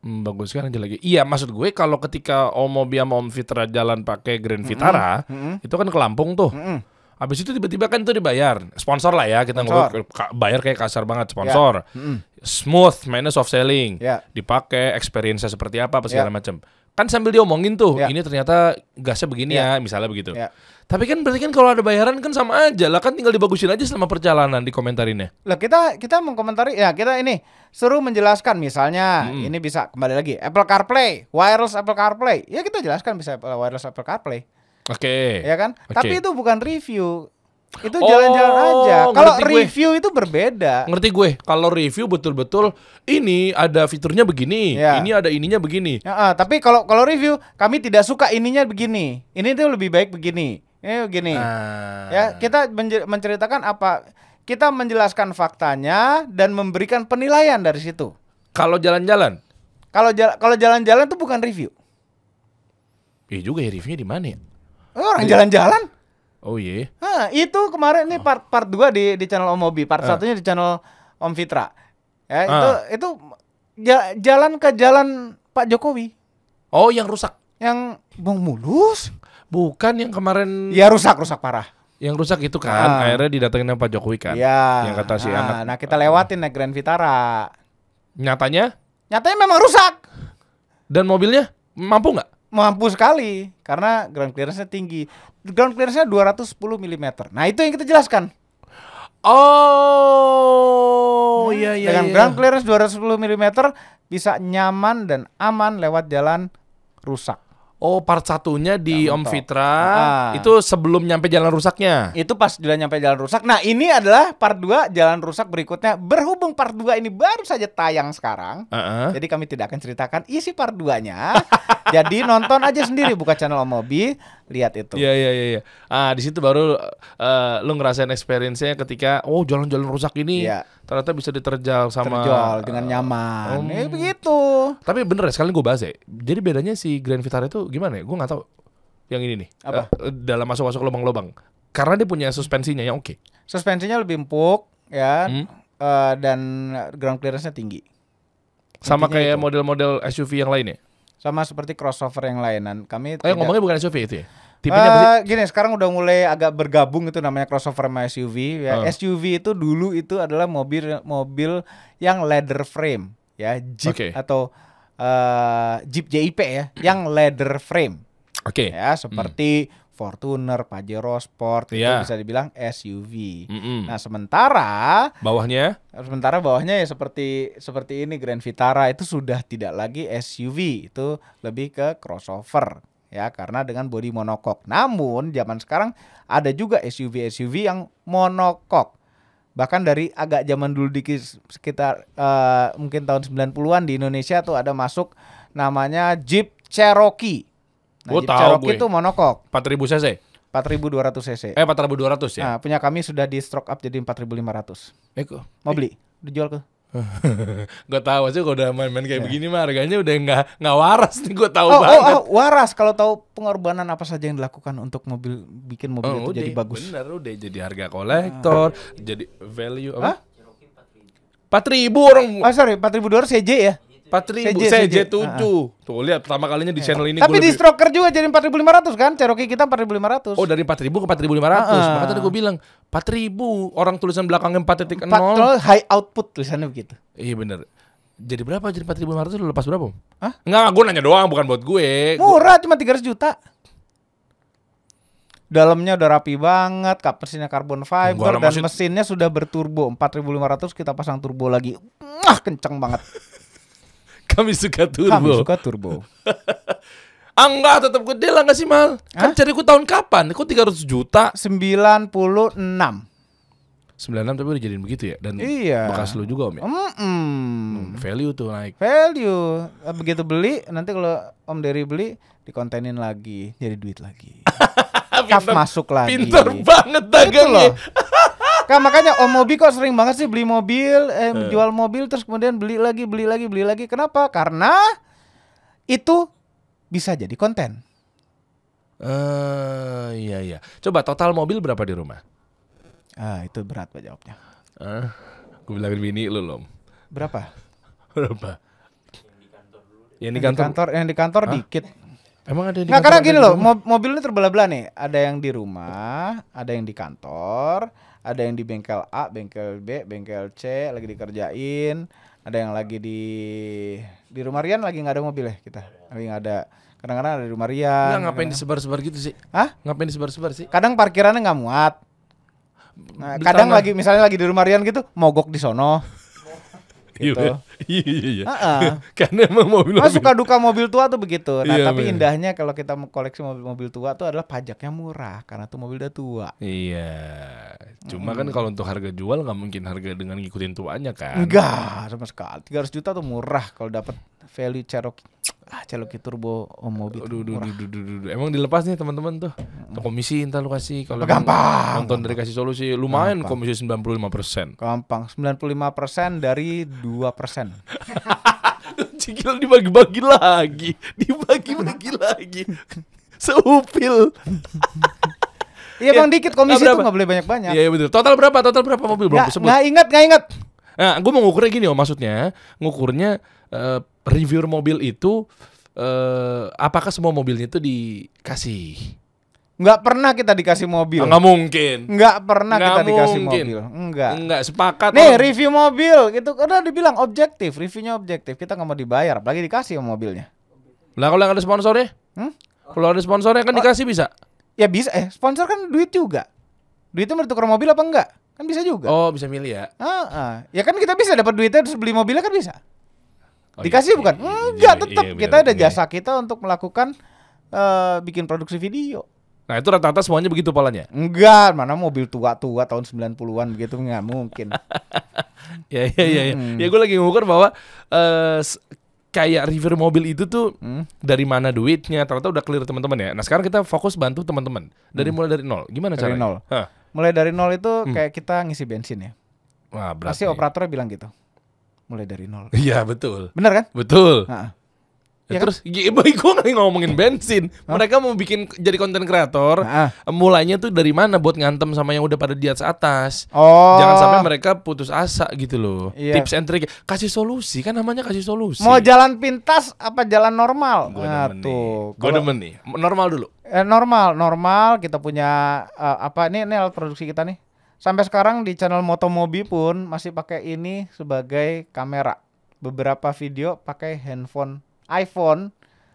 membaguskan aja lagi. Iya, maksud gue kalau ketika Om Mobi sama Om Fitra jalan pakai Grand Vitara, mm -hmm. itu kan ke Lampung tuh. Mm -hmm. Habis itu tiba-tiba kan itu dibayar. Sponsor lah ya, kita ngomong bayar kayak kasar banget ya. sponsor. Yeah. Mm -hmm. Smooth, minus soft selling. Yeah. Dipakai experience seperti apa, apa segala yeah. macam kan sambil diomongin tuh ya. ini ternyata gasnya begini ya, ya misalnya begitu ya. tapi kan berarti kan kalau ada bayaran kan sama aja lah kan tinggal dibagusin aja selama perjalanan di komentarinnya lah kita kita mengkomentari ya kita ini suruh menjelaskan misalnya hmm. ini bisa kembali lagi Apple CarPlay wireless Apple CarPlay ya kita jelaskan bisa wireless Apple CarPlay Oke. Okay. Ya kan? Okay. Tapi itu bukan review. Itu oh, jalan-jalan oh, aja. Kalau review gue. itu berbeda. Ngerti gue. Kalau review betul-betul ini ada fiturnya begini, ya. ini ada ininya begini. Ya, uh, tapi kalau kalau review kami tidak suka ininya begini. Ini tuh lebih baik begini. Ini begini. Ah. Ya, kita menceritakan apa kita menjelaskan faktanya dan memberikan penilaian dari situ. Kalau jalan-jalan? Kalau jala, kalau jalan-jalan itu bukan review. Iya juga ya reviewnya di mana ya? Eh, orang iya. jalan-jalan. Oh iya. Yeah. itu kemarin nih part part 2 di di channel Om Obi, part uh. satunya di channel Om Fitra. Ya, uh. itu itu ja, jalan ke jalan Pak Jokowi. Oh, yang rusak. Yang bong Mulus? Bukan yang kemarin Ya rusak, rusak parah. Yang rusak itu kan, uh. akhirnya didatengin Pak Jokowi kan. Iya. Yang kata si uh. anak. Nah, kita lewatin uh. naik Grand Vitara. Nyatanya? Nyatanya memang rusak. Dan mobilnya mampu nggak? mampu sekali karena ground clearance-nya tinggi. Ground clearance-nya 210 mm. Nah, itu yang kita jelaskan. Oh, nah, iya iya. Dengan iya. ground clearance 210 mm bisa nyaman dan aman lewat jalan rusak. Oh, part satunya di Om Fitra ah. itu sebelum nyampe jalan rusaknya. Itu pas sudah nyampe jalan rusak. Nah, ini adalah part 2 jalan rusak berikutnya. Berhubung part 2 ini baru saja tayang sekarang. Uh -uh. Jadi kami tidak akan ceritakan isi part 2-nya. jadi nonton aja sendiri buka channel Om Obi, lihat itu. Iya, iya, iya, iya. Ah, di situ baru uh, lu ngerasain experience-nya ketika oh jalan-jalan rusak ini. Iya ternyata bisa diterjal sama terjal dengan nyaman. Um, eh begitu. Tapi bener ya sekali gue bahas ya. Jadi bedanya si Grand Vitara itu gimana ya? Gue nggak tahu. Yang ini nih. Apa? Uh, dalam masuk-masuk lubang-lubang. Karena dia punya suspensinya yang oke. Okay. Suspensinya lebih empuk ya. Hmm? Uh, dan ground clearance-nya tinggi. Sama Intinya kayak model-model SUV yang lainnya. Sama seperti crossover yang lainan. Kami Oh, tidak... ngomongnya bukan SUV itu ya? uh, gini sekarang udah mulai agak bergabung itu namanya crossover sama SUV ya. Uh. SUV itu dulu itu adalah mobil mobil yang leather frame ya, Jeep okay. atau uh, Jeep JIP ya, yang leather frame. Oke. Okay. Ya, seperti mm. Fortuner, Pajero Sport yeah. itu iya. bisa dibilang SUV. Mm -mm. Nah, sementara bawahnya sementara bawahnya ya seperti seperti ini Grand Vitara itu sudah tidak lagi SUV, itu lebih ke crossover ya karena dengan bodi monokok. Namun zaman sekarang ada juga SUV-SUV yang monokok. Bahkan dari agak zaman dulu dikit sekitar uh, mungkin tahun 90-an di Indonesia tuh ada masuk namanya Jeep Cherokee. Nah, gue oh, Jeep tahu Cherokee itu monokok. 4000 cc. 4200 cc. Eh 4200 ya. Nah, punya kami sudah di stroke up jadi 4500. Eh, mau beli? Eh. Dijual ke gue tahu aja kalau udah main-main kayak yeah. begini mah harganya udah nggak nggak waras nih gue tahu oh, oh banget. Oh, oh, waras kalau tahu pengorbanan apa saja yang dilakukan untuk mobil bikin mobil oh, itu udah, jadi bagus. Bener udah jadi harga kolektor, ah. jadi value apa? Empat ribu orang. Ah sorry, empat ribu dolar CJ ya? empat ribu CJ tujuh tuh lihat pertama kalinya di eh. channel ini tapi di stroker juga jadi empat ribu lima ratus kan Cherokee kita empat ribu lima ratus oh dari empat ribu ke empat ribu lima ratus ah. maka tadi gue bilang empat ribu orang tulisan belakangnya empat titik nol high output tulisannya begitu iya bener jadi berapa jadi empat ribu lima ratus lepas berapa Ah nggak gue nanya doang bukan buat gue murah cuma tiga ratus juta dalamnya udah rapi banget, mesinnya carbon fiber dan maksud... mesinnya sudah berturbo 4500 kita pasang turbo lagi. Wah kenceng banget. Kami suka turbo. Kami suka turbo. ah tetap gede lah gak sih Mal? Kan Hah? Kan cari ku tahun kapan? Ku 300 juta. 96. 96 tapi udah jadiin begitu ya dan iya. bekas lu juga om ya. Mm -mm. Value tuh naik. Value. Eh, begitu beli nanti kalau Om Derry beli dikontenin lagi, jadi duit lagi. Kaf masuk lagi. Pinter banget dagangnya. Gitu Kan makanya Om Mobi kok sering banget sih beli mobil, eh, eh, jual mobil terus kemudian beli lagi, beli lagi, beli lagi. Kenapa? Karena itu bisa jadi konten. Eh uh, iya iya. Coba total mobil berapa di rumah? Ah, itu berat Pak jawabnya. Eh, uh, gue bilangin bini lu, loh. Berapa? berapa? Yang di kantor, yang di kantor, yang di kantor huh? dikit. Emang ada di Nggak, kantor? karena gini loh, mobilnya terbelah-belah nih. Ada yang di rumah, ada yang di kantor, ada yang di bengkel A, bengkel B, bengkel C lagi dikerjain, ada yang lagi di di rumah Rian lagi nggak ada mobil ya kita, lagi nggak ada. Kadang-kadang ada di rumah Rian. Nggak ngapain disebar-sebar gitu sih? Hah? Ngapain disebar-sebar sih? Kadang parkirannya nggak muat. Nah, kadang lagi misalnya lagi di rumah Rian gitu, mogok di sono gitu. Iya, iya, iya. Uh -uh. Karena emang mobil, mobil. Nah, suka duka mobil tua tuh begitu. Nah, iya, tapi bener. indahnya kalau kita koleksi mobil-mobil tua tuh adalah pajaknya murah karena tuh mobil udah tua. Iya. Cuma hmm. kan kalau untuk harga jual nggak mungkin harga dengan ngikutin tuanya kan. Enggak, sama sekali. 300 juta tuh murah kalau dapat value Cherokee ah celoki turbo om mobil aduh, aduh, aduh, aduh, aduh, emang dilepas nih teman-teman tuh ke komisi entar lu kasih kalau gampang nonton dari kasih solusi lumayan gampang. komisi 95 persen gampang 95 persen dari 2 persen Cikil dibagi-bagi lagi dibagi-bagi lagi seupil Iya bang dikit komisi itu tuh nggak boleh banyak-banyak. Iya -banyak. betul. Total berapa? Total berapa mobil belum disebut? Nggak ingat, nggak ingat. Nah, gue mau ngukurnya gini oh maksudnya ngukurnya uh, reviewer mobil itu uh, apakah semua mobilnya itu dikasih? Enggak pernah kita dikasih mobil. Enggak mungkin. Enggak pernah Nggak kita mungkin. dikasih mobil. Enggak. Enggak sepakat. Nih om. review mobil gitu udah dibilang objektif, reviewnya objektif. Kita nggak mau dibayar, apalagi dikasih mobilnya. Lah kalau ada sponsornya? Hmm? Kalau ada sponsornya kan oh. dikasih bisa. Ya bisa. Eh sponsor kan duit juga. Duitnya bertukar mobil apa enggak? Kan bisa juga. Oh bisa milih ya. Ah, ah. ya kan kita bisa dapat duitnya terus beli mobilnya kan bisa. Oh, Dikasih iya, bukan? Iya, iya, enggak, iya, tetap iya, kita ada iya. jasa kita untuk melakukan uh, bikin produksi video. Nah itu rata-rata semuanya begitu polanya? Enggak, mana mobil tua-tua tahun 90-an begitu enggak mungkin. ya ya ya, ya. Hmm. ya gue lagi ngukur bahwa uh, kayak river mobil itu tuh hmm. dari mana duitnya ternyata udah clear teman-teman ya. Nah sekarang kita fokus bantu teman-teman dari hmm. mulai dari nol. Gimana dari Nol. Mulai dari nol itu hmm. kayak kita ngisi bensin ya. Wah, Pasti operatornya bilang gitu mulai dari nol. Iya betul. Benar kan? Betul. Nah. Ya, iya kan? terus iya, gue nggak ngomongin bensin. Mereka mau bikin jadi konten kreator. Nah. Mulanya tuh dari mana buat ngantem sama yang udah pada di atas atas. Oh. Jangan sampai mereka putus asa gitu loh. Iya. Tips and trick. Kasih solusi kan namanya kasih solusi. Mau jalan pintas apa jalan normal? Gue nah, demen tuh. Gue demen nih. Normal dulu. Eh, normal, normal. Kita punya uh, apa ini? alat produksi kita nih sampai sekarang di channel Motomobi pun masih pakai ini sebagai kamera. Beberapa video pakai handphone iPhone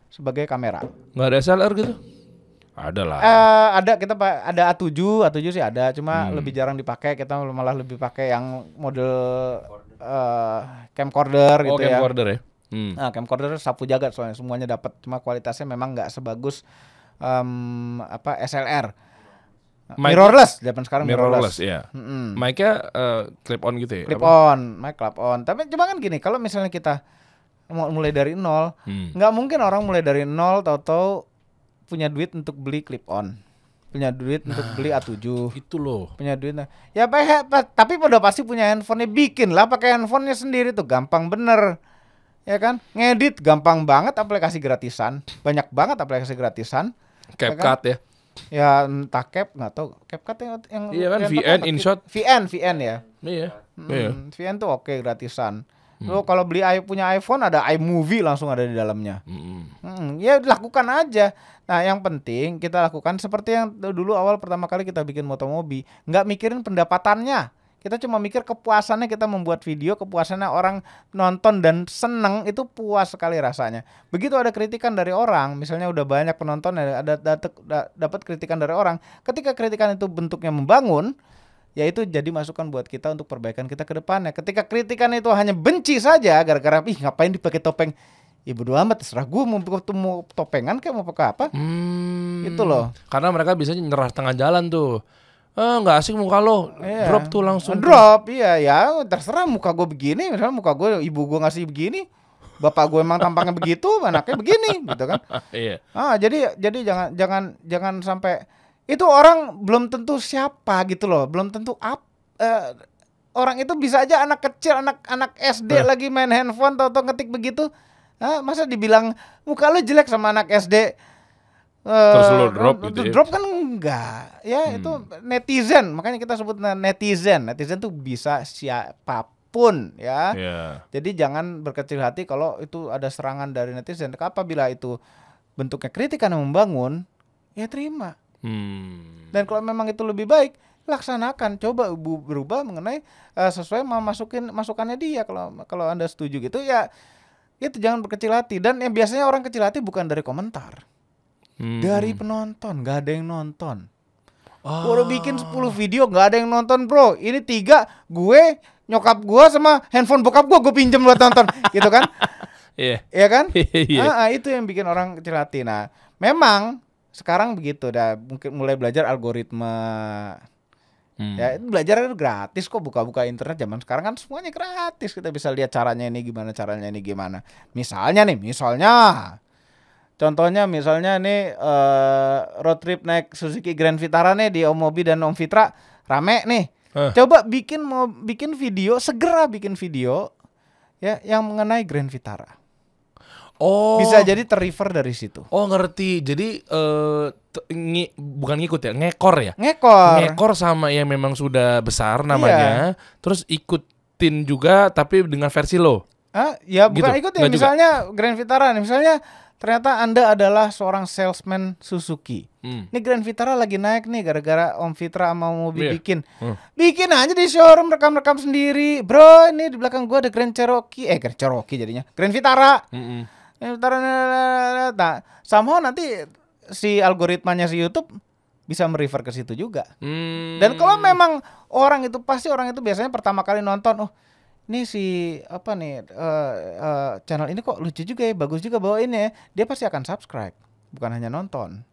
sebagai kamera. Enggak ada SLR gitu? Ada lah. Eh, ada kita ada A7, A7 sih ada, cuma hmm. lebih jarang dipakai. Kita malah lebih pakai yang model camcorder, uh, camcorder oh, gitu camcorder ya. camcorder ya. Hmm. Nah, camcorder sapu jagat soalnya semuanya dapat, cuma kualitasnya memang nggak sebagus um, apa SLR. Mike, mirrorless zaman sekarang mirrorless, mirrorless ya. Yeah. Mm-hmm. Mic-nya uh, eh, clip on gitu ya. Clip apa? on, mic clip on. Tapi cuma kan gini, kalau misalnya kita mau mulai dari nol, hmm. nggak hmm. mungkin orang mulai dari nol tahu-tahu punya duit untuk beli clip on. Punya duit nah, untuk beli A7. Itu loh. Punya duit. Ya pake, tapi pada pasti punya handphonenya bikin lah pakai handphonenya sendiri tuh gampang bener. Ya kan? Ngedit gampang banget aplikasi gratisan. Banyak banget aplikasi gratisan. CapCut ya. Kan? ya. Ya entah cap nggak tahu cap kan yang, yang Iya kan yang VN InShot. VN VN ya. Iya. Hmm, iya. VN tuh oke gratisan. Hmm. Lo kalau beli punya iPhone ada iMovie langsung ada di dalamnya. Hmm. Hmm, ya lakukan aja. Nah yang penting kita lakukan seperti yang dulu awal pertama kali kita bikin Motomobi, nggak mikirin pendapatannya kita cuma mikir kepuasannya kita membuat video, kepuasannya orang nonton dan seneng itu puas sekali rasanya. Begitu ada kritikan dari orang, misalnya udah banyak penonton ada dapat kritikan dari orang, ketika kritikan itu bentuknya membangun, yaitu jadi masukan buat kita untuk perbaikan kita ke depannya. Ketika kritikan itu hanya benci saja gara-gara ih ngapain dipakai topeng. Ya bodo amat terserah gue mau ketemu topengan kayak mau pakai apa. Hmm, itu loh. Karena mereka bisa nyerah tengah jalan tuh eh nggak asik muka lo iya. drop tuh langsung drop iya ya terserah muka gue begini misalnya muka gue ibu gue ngasih begini bapak gue emang tampangnya begitu anaknya begini gitu kan iya. ah jadi jadi jangan jangan jangan sampai itu orang belum tentu siapa gitu loh belum tentu up uh, eh, orang itu bisa aja anak kecil anak anak SD lagi main handphone atau ngetik begitu ah masa dibilang muka lo jelek sama anak SD Eh, Terus lo kan drop gitu ya? Drop kan enggak. Ya hmm. itu netizen. Makanya kita sebut netizen. Netizen tuh bisa siapapun ya. Yeah. Jadi jangan berkecil hati kalau itu ada serangan dari netizen. Apabila itu bentuknya kritikan yang membangun, ya terima. Hmm. Dan kalau memang itu lebih baik, laksanakan. Coba berubah mengenai uh, sesuai masukin masukannya dia. Kalau kalau anda setuju gitu ya itu jangan berkecil hati. Dan yang biasanya orang kecil hati bukan dari komentar hmm. dari hmm. penonton nggak ada yang nonton oh. Ah. baru bikin 10 video nggak ada yang nonton bro ini tiga gue nyokap gue sama handphone bokap gue gue pinjem buat nonton gitu kan Iya yeah. yeah, kan? yeah. Iya. Ah, ah, itu yang bikin orang kecil hati. Nah, memang sekarang begitu dah mungkin mulai belajar algoritma Hmm. Ya belajar itu gratis kok buka-buka internet zaman sekarang kan semuanya gratis kita bisa lihat caranya ini gimana caranya ini gimana. Misalnya nih, misalnya Contohnya misalnya nih uh, road trip naik Suzuki Grand Vitara nih di Om Mobi dan Om Fitra rame nih. Huh. Eh. Coba bikin mau bikin video segera bikin video ya yang mengenai Grand Vitara. Oh. Bisa jadi terrefer dari situ. Oh, ngerti. Jadi eh uh, ngi, bukan ngikut ya, ngekor ya. Ngekor. Ngekor sama yang memang sudah besar namanya, iya. terus ikutin juga tapi dengan versi lo. Ah, ya bukan gitu. ikut ya, misalnya juga. Grand Vitara nih, misalnya ternyata Anda adalah seorang salesman Suzuki. Hmm. Ini Grand Vitara lagi naik nih gara-gara Om Fitra sama mobil yeah. bikin. Hmm. Bikin aja di showroom rekam-rekam sendiri. Bro, ini di belakang gua ada Grand Cherokee. Eh, Grand Cherokee jadinya. Grand Vitara. Hmm. Grand Vitara. Nah, somehow nanti si algoritmanya si YouTube bisa merefer ke situ juga. Hmm. Dan kalau memang orang itu pasti orang itu biasanya pertama kali nonton, oh ini si apa nih uh, uh, channel ini kok lucu juga ya, bagus juga bawain ya, dia pasti akan subscribe, bukan hanya nonton.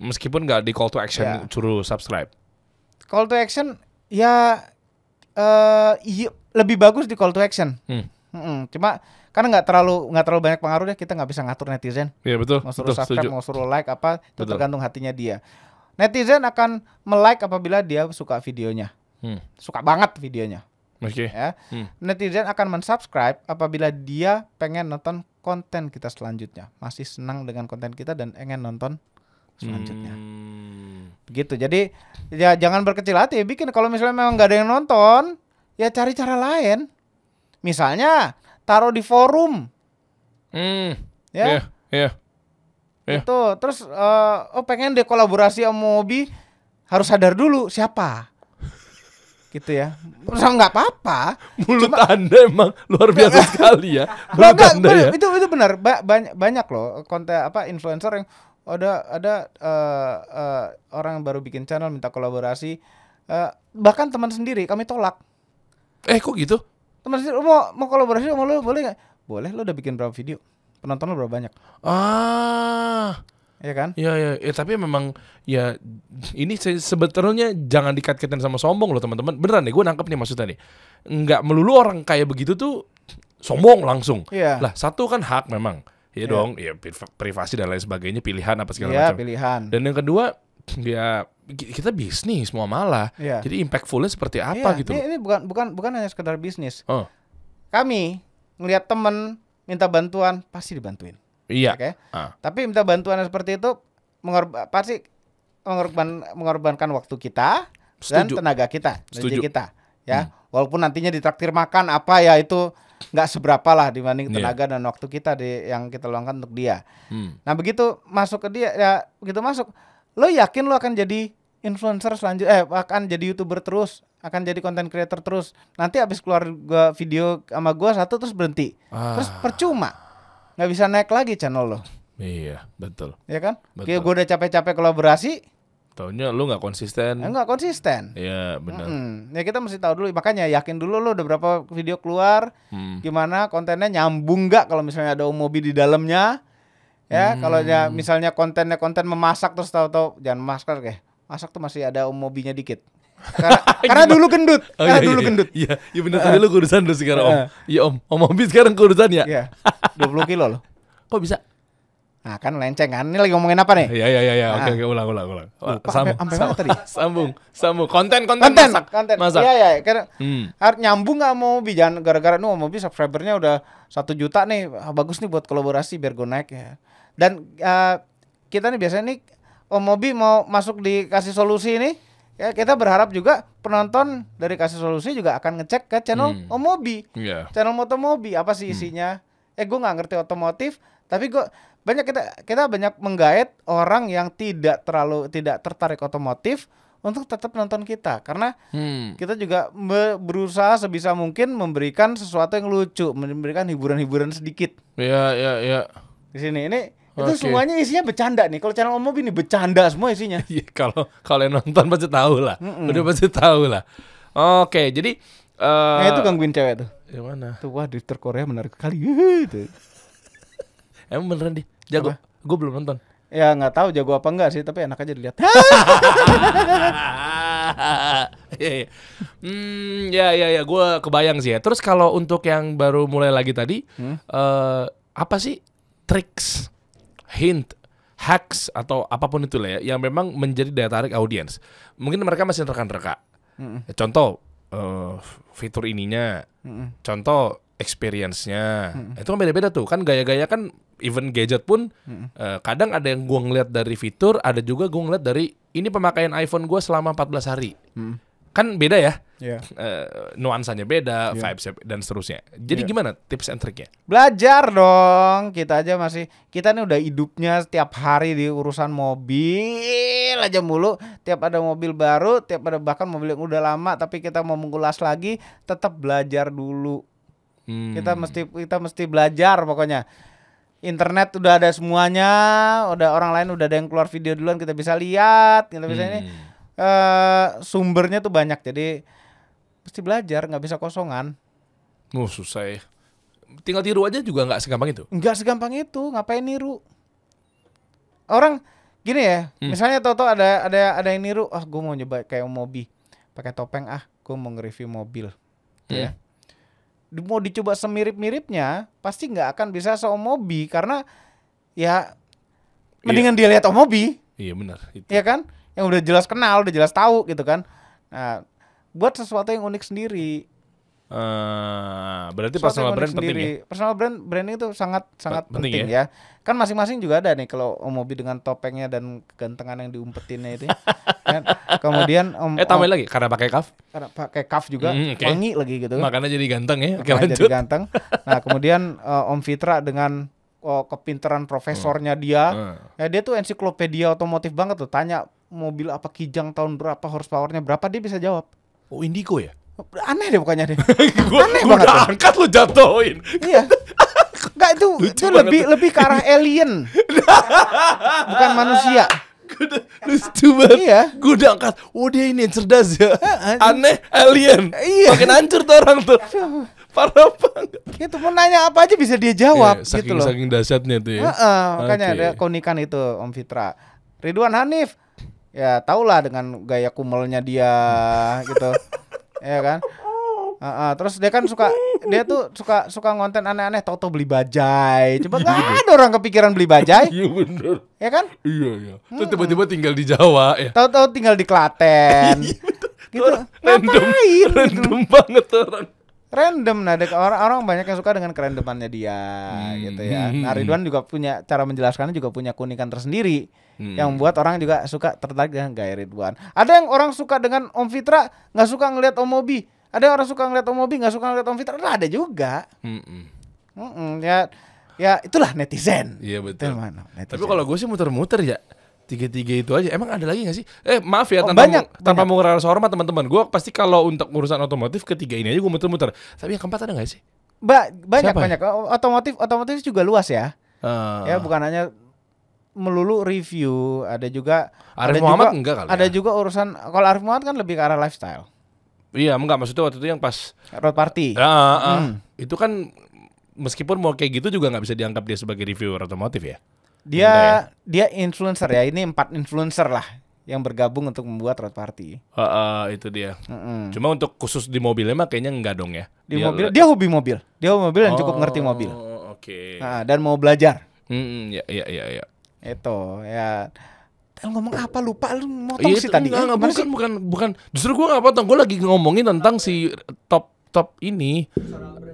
Meskipun nggak di call to action yeah. suruh subscribe. Call to action ya uh, iya, lebih bagus di call to action. Hmm. Mm-mm. Cuma karena nggak terlalu nggak terlalu banyak pengaruh deh ya, kita nggak bisa ngatur netizen. Iya betul. Mau suruh betul, subscribe, setuju. mau suruh like apa itu betul. tergantung hatinya dia. Netizen akan melike apabila dia suka videonya. Hmm. Suka banget videonya. Oke. Okay. Ya. Hmm. Netizen akan mensubscribe apabila dia pengen nonton konten kita selanjutnya. Masih senang dengan konten kita dan pengen nonton selanjutnya. Hmm. Begitu. Jadi ya jangan berkecil hati. Bikin kalau misalnya memang nggak ada yang nonton, ya cari cara lain. Misalnya taruh di forum. Hmm. Ya. Yeah, yeah. Yeah. Itu terus uh, oh pengen dia kolaborasi sama Mobi harus sadar dulu siapa gitu ya. Masa nggak apa-apa. Mulut Cuma, Anda emang luar biasa sekali ya. Mulut enggak, Anda ya. Itu itu benar ba banyak banyak loh konten apa influencer yang ada ada uh, uh, orang yang baru bikin channel minta kolaborasi uh, bahkan teman sendiri kami tolak. Eh kok gitu? Teman sendiri mau mau kolaborasi mau lu boleh nggak? Boleh lu udah bikin berapa video? Penonton lu berapa banyak? Ah ya kan? Iya ya, ya, tapi memang ya ini sebetulnya jangan dikait kaitin sama sombong loh teman-teman. Beneran deh, gue nangkep nih maksudnya nih. Enggak melulu orang kaya begitu tuh sombong langsung. Iya. Lah satu kan hak memang. Iya ya. dong, ya privasi dan lain sebagainya, pilihan apa segala ya, macam. pilihan. Dan yang kedua, ya kita bisnis mau malah. Ya. Jadi impactfulnya seperti apa ya, gitu. Ini, ini bukan bukan bukan hanya sekedar bisnis. Oh. Kami ngelihat temen minta bantuan pasti dibantuin. Iya. Okay. Uh. Tapi minta bantuan seperti itu mengorban pasti mengorban mengorbankan waktu kita Setuju. dan tenaga kita, Setuju. kita, ya. Hmm. Walaupun nantinya ditraktir makan apa ya itu nggak seberapa lah dibanding iya. tenaga yeah. dan waktu kita di, yang kita luangkan untuk dia. Hmm. Nah begitu masuk ke dia, ya begitu masuk, lo yakin lo akan jadi influencer selanjutnya, eh akan jadi youtuber terus, akan jadi content creator terus. Nanti abis keluar gua video sama gua satu terus berhenti, ah. terus percuma nggak bisa naik lagi channel lo. Iya, betul. Iya kan? Kayak gue udah capek-capek kolaborasi. tahunya lu nggak konsisten. Enggak eh, konsisten. Iya, benar. Mm -mm. Ya kita mesti tahu dulu makanya yakin dulu lu udah berapa video keluar, hmm. gimana kontennya nyambung nggak kalau misalnya ada mobil di dalamnya. Ya, hmm. kalau ya, misalnya kontennya konten memasak terus tahu-tahu jangan masker kayak. Masak tuh masih ada Umobinya dikit. Karena, karena dulu gendut, oh, karena iya, dulu iya, gendut. Iya, iya benar. Uh, lu kurusan dulu sekarang uh, om. Iya om, om Obi sekarang kurusan ya. Iya, 20 kilo loh. Kok bisa? Nah kan lenceng kan, ini lagi ngomongin apa nih? Iya, iya, iya, ya. oke, nah. oke, ulang, ulang, ulang. Lupa, sambung, sampai, sampai tadi? sambung, sambung, konten, konten, konten masak, konten. masak. Iya, iya, karena hmm. nyambung gak mau Obi, jangan gara-gara nu Obi subscribernya udah satu juta nih, ah, bagus nih buat kolaborasi biar gue naik ya. Dan uh, kita nih biasanya nih Om Obi mau masuk dikasih solusi nih ya kita berharap juga penonton dari kasus solusi juga akan ngecek ke channel hmm. Omobi, yeah. channel Motomobi apa sih hmm. isinya? Hmm. Eh gue nggak ngerti otomotif, tapi gue banyak kita kita banyak menggait orang yang tidak terlalu tidak tertarik otomotif untuk tetap nonton kita karena hmm. kita juga berusaha sebisa mungkin memberikan sesuatu yang lucu, memberikan hiburan-hiburan sedikit. Iya, yeah, iya, yeah, iya. Yeah. Di sini ini itu okay. semuanya isinya bercanda nih. Kalau channel Om ini bercanda semua isinya. Iya, kalau kalian nonton pasti tahu lah. Mm -mm. Udah pasti tahu lah. Oke, okay, jadi uh, nah, itu gangguin cewek tuh. Yang mana? Tuh wah di Korea menarik kali. Emang beneran deh. Jago. Gue belum nonton. Ya nggak tahu jago apa enggak sih, tapi enak aja dilihat. Iya, iya. Hmm, ya ya ya, gue kebayang sih ya. Terus kalau untuk yang baru mulai lagi tadi, hmm? uh, apa sih triks hint hacks atau apapun itu lah ya yang memang menjadi daya tarik audiens mungkin mereka masih terkan-reka mm -mm. contoh uh, fitur ininya mm contoh experience-nya itu kan beda-beda tuh kan gaya-gaya kan even gadget pun uh, kadang ada yang gua ngeliat dari fitur ada juga gua ngeliat dari ini pemakaian iPhone gua selama 14 hari kan beda ya yeah. Iya. uh, nuansanya beda, yeah. vibes dan seterusnya. Jadi yeah. gimana tips and triknya? Belajar dong. Kita aja masih kita ini udah hidupnya setiap hari di urusan mobil aja mulu. Tiap ada mobil baru, tiap ada bahkan mobil yang udah lama tapi kita mau mengulas lagi, tetap belajar dulu. Hmm. Kita mesti kita mesti belajar pokoknya internet udah ada semuanya, udah orang lain udah ada yang keluar video duluan kita bisa lihat, kita bisa hmm. ini uh, sumbernya tuh banyak jadi mesti belajar nggak bisa kosongan. Oh susah ya. Tinggal tiru aja juga nggak segampang itu. Nggak segampang itu ngapain niru? Orang gini ya, hmm. misalnya toto ada ada ada yang niru, ah oh, gue mau nyoba kayak mobil, pakai topeng ah, gue mau nge-review mobil, gitu hmm. ya. Mau dicoba semirip-miripnya pasti nggak akan bisa seomobi karena ya iya. mendingan iya. dia lihat omobi. Iya benar. Itu. Ya kan? yang udah jelas kenal udah jelas tahu gitu kan nah buat sesuatu yang unik sendiri Uh, berarti sesuatu personal brand sendiri. penting ya. Personal brand branding itu sangat sangat penting, penting ya? ya. Kan masing-masing juga ada nih kalau Om Obi dengan topengnya dan kegantengan yang diumpetinnya itu. Ya. kan? Kemudian Om Eh tambahin lagi karena pakai cuff. Karena pakai cuff juga mm, okay. wangi lagi gitu. Kan. Makanya jadi ganteng ya. jadi ganteng. Nah, kemudian uh, Om Fitra dengan oh, kepinteran profesornya hmm. dia. Hmm. Ya dia tuh ensiklopedia otomotif banget tuh. Tanya mobil apa kijang tahun berapa horsepowernya berapa dia bisa jawab. Oh Indigo ya? Aneh deh bukannya deh. gua, Aneh gua banget. Udah tuh. angkat lo jatuhin. iya. Enggak itu itu lebih tuh. lebih ke arah alien. Bukan manusia. lucu banget. Iya. Gue udah angkat. Oh dia ini yang cerdas ya. Aneh alien. Iya. Makin hancur tuh orang tuh. Parah banget. Itu mau nanya apa aja bisa dia jawab iya, saking, gitu loh. Saking dahsyatnya tuh ya. Uh -uh, makanya okay. ada keunikan itu Om Fitra. Ridwan Hanif ya tahulah dengan gaya kumelnya dia hmm. gitu ya kan uh, uh, terus dia kan suka dia tuh suka suka ngonten aneh-aneh tau-tau beli bajai coba iya, nggak iya ada orang kepikiran beli bajai iya bener ya kan iya iya terus hmm. tiba-tiba tinggal di Jawa ya tahu-tahu tinggal di Klaten iya, gitu random Ngapain, random gitu. banget orang random nah ada orang orang banyak yang suka dengan keren depannya dia hmm. gitu ya nah hmm. Ridwan juga punya cara menjelaskannya juga punya keunikan tersendiri hmm. yang buat orang juga suka tertarik dengan gaya Ridwan. Ada yang orang suka dengan Om Fitra, nggak suka ngelihat Om Mobi. Ada yang orang suka ngelihat Om Mobi, nggak suka ngelihat Om Fitra. Nah, ada juga. Hmm. -mm. Mm -mm, ya, ya itulah netizen. Iya betul. Mana, netizen. Tapi kalau gue sih muter-muter ya tiga-tiga itu aja. Emang ada lagi gak sih? Eh maaf ya oh, tanpa banyak, mu, tanpa mengurangi hormat teman-teman. Gue pasti kalau untuk urusan otomotif ketiga ini aja gue muter-muter. Tapi yang keempat ada gak sih? Ba banyak Siapa? banyak. Otomotif otomotif juga luas ya. Uh. Ya bukan hanya melulu review, ada juga Arif ada Muhammad juga, enggak kali. Ada ya? juga urusan kalau Arif Muhammad kan lebih ke arah lifestyle. Iya, enggak maksudnya waktu itu yang pas road party. Uh, uh, hmm. Itu kan meskipun mau kayak gitu juga nggak bisa dianggap dia sebagai reviewer otomotif ya. Dia ya? dia influencer ya. Ini empat influencer lah yang bergabung untuk membuat road party. Uh, uh, itu dia. mm Cuma untuk khusus di mobilnya mah kayaknya enggak dong ya. Di dia mobil dia hobi mobil. Dia hobi mobil dan oh, cukup ngerti mobil. Oh, oke. Okay. Nah, dan mau belajar. Mm, ya ya ya ya. Itu ya Lu ngomong apa lupa lu motong iya, sih tadi. Enggak, enggak, bukan, sih? bukan bukan justru gua gak potong. Gua lagi ngomongin tentang si top top ini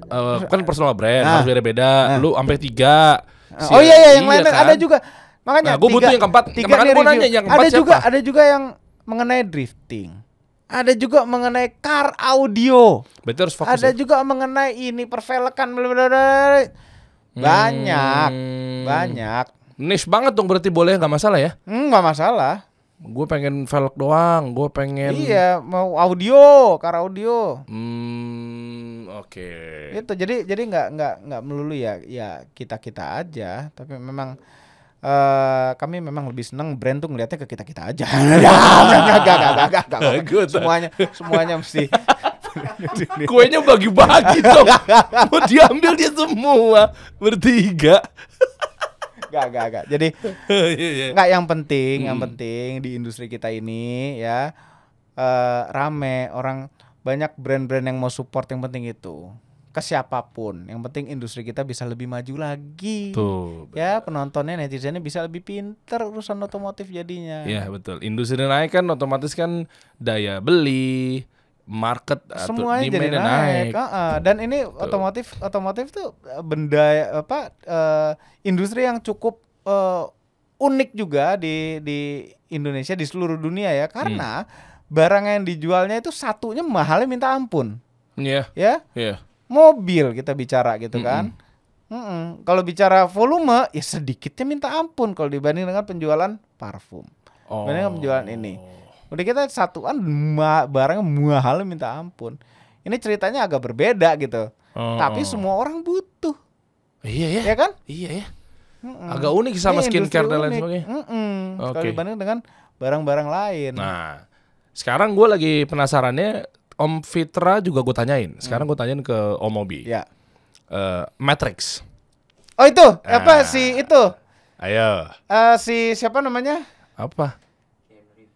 uh, kan personal brand nah. harus beda Nah. Lu sampai tiga. Ah. Si oh iya iya yang lain ya kan? ada juga. Makanya nah, gua butuh yang keempat. Tiga Makanya gua nanya yang keempat ada siapa? juga ada juga yang mengenai drifting. Ada juga mengenai car audio. Betul harus fokus. Ada ya? juga mengenai ini perfelekan banyak hmm. banyak Niche banget dong berarti boleh nggak masalah ya? Hmm, nggak mm, masalah. Gue pengen velg doang, gue pengen Iya, mau audio, cara audio. Hmm, oke. Okay. Itu jadi jadi nggak nggak nggak melulu ya ya kita-kita aja, tapi memang Uh, kami memang lebih senang brand tuh ngelihatnya ke kita kita aja. Semuanya semuanya mesti Kuenya bagi-bagi dong. Mau diambil dia semua bertiga. Gak, gak, gak. Jadi iya, iya. nggak yang penting, hmm. yang penting di industri kita ini ya uh, rame orang banyak brand-brand yang mau support yang penting itu ke siapapun. Yang penting industri kita bisa lebih maju lagi. Tuh. Ya, penontonnya netizennya bisa lebih pinter urusan otomotif jadinya. Iya, betul. Industri naik kan otomatis kan daya beli, market semuanya jadi naik, naik. Uh, uh. dan ini Betul. otomotif otomotif tuh eh, benda apa uh, industri yang cukup uh, unik juga di di Indonesia di seluruh dunia ya karena hmm. barang yang dijualnya itu satunya mahalnya minta ampun iya. ya yeah. ya yeah. mobil kita bicara gitu mm -mm. kan mm -mm. kalau bicara volume ya sedikitnya minta ampun kalau dibanding dengan penjualan parfum oh. dibanding penjualan ini udah kita satuan ma barang mahal minta ampun ini ceritanya agak berbeda gitu oh. tapi oh. semua orang butuh iya ya ya kan iya ya Mm-mm. agak unik sama ini skincare dan lain sebagainya mm -mm. okay. dibanding dengan barang-barang lain nah sekarang gue lagi penasarannya Om Fitra juga gue tanyain sekarang mm. gue tanyain ke Om Obi ya uh, Matrix oh itu nah. apa ah. si itu ayo uh, si siapa namanya apa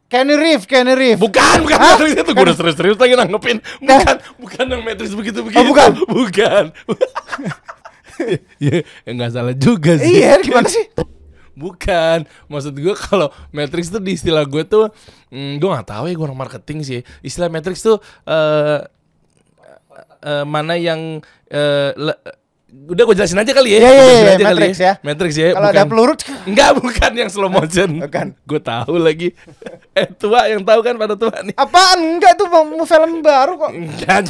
Kenny Reef, Kenny Reef. Bukan, bukan Hah? itu. Gue udah serius-serius lagi nanggepin. Bukan, bukan yang Matrix begitu-begitu. Oh, bukan. Bukan. ya, enggak ya salah juga sih. Iya, gimana sih? Bukan, maksud gue kalau Matrix tuh di istilah gue tuh, mm, gue nggak tahu ya gue orang marketing sih. Istilah Matrix tuh uh, uh, mana yang uh, le, udah gue jelasin aja kali ya. yeah, iya, iya, iya, yeah, aja Matrix kali ya. ya. Matrix ya. Kalau ada peluru enggak bukan yang slow motion. bukan. Gue tahu lagi. Eh tua yang tahu kan pada tua nih. Apaan? Enggak itu mau film baru kok. Enggak,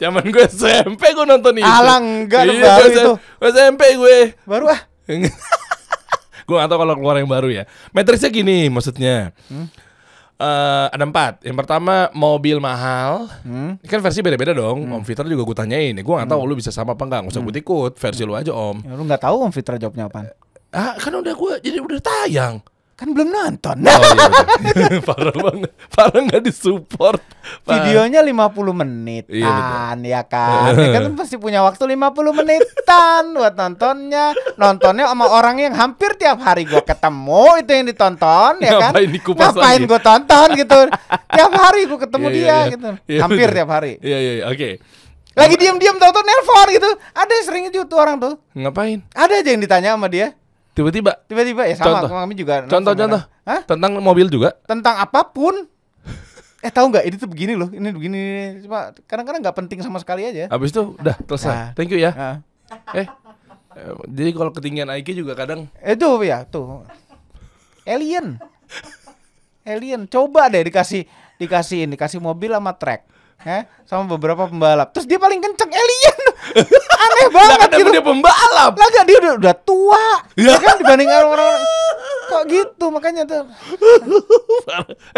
zaman gue SMP gue nonton itu. Alah enggak iya, baru gua, itu. Gue SMP gue. Baru ah. gue gak tahu kalau keluar yang baru ya. Matrixnya gini maksudnya. Hmm? Uh, ada empat. Yang pertama mobil mahal, hmm? Ini kan versi beda-beda dong. Hmm. Om Fitra juga gue tanyain, gue nggak tahu hmm. lu bisa sama apa nggak. Gak usah hmm. ikut versi lu aja Om. Ya, lu nggak tahu Om Fitra jawabnya apa? Ah kan udah gue jadi udah tayang kan belum nonton. Oh, iya, iya. parah banget. Parah nggak disupport. Videonya 50 menitan iya, ya kan. ya kan pasti punya waktu 50 menitan buat nontonnya. Nontonnya sama orang yang hampir tiap hari gua ketemu itu yang ditonton ya kan. Ngapain dikupas Ngapain gue tonton gitu. tiap hari gua ketemu iya, dia iya, iya. gitu. Iya, hampir iya. tiap hari. Iya iya, iya. oke. Okay. Lagi diem-diem tau tuh nelpon gitu Ada sering itu tuh orang tuh Ngapain? Ada aja yang ditanya sama dia Tiba-tiba. Tiba-tiba ya sama. Contoh. Kami juga. Contoh-contoh. Hah? Tentang mobil juga. Tentang apapun. Eh tahu nggak ini tuh begini loh, ini begini, ini. cuma kadang-kadang nggak penting sama sekali aja. Habis itu udah selesai. Nah. Thank you ya. Nah. Eh, jadi kalau ketinggian IQ juga kadang. Itu eh, ya tuh. Alien. Alien. Coba deh dikasih dikasihin dikasih mobil sama track eh, sama beberapa pembalap. Terus dia paling kenceng alien. Aneh banget nah, gitu. Dia pembalap. Lah dia udah, udah tua. Ya kan dibanding orang-orang kok gitu makanya tuh.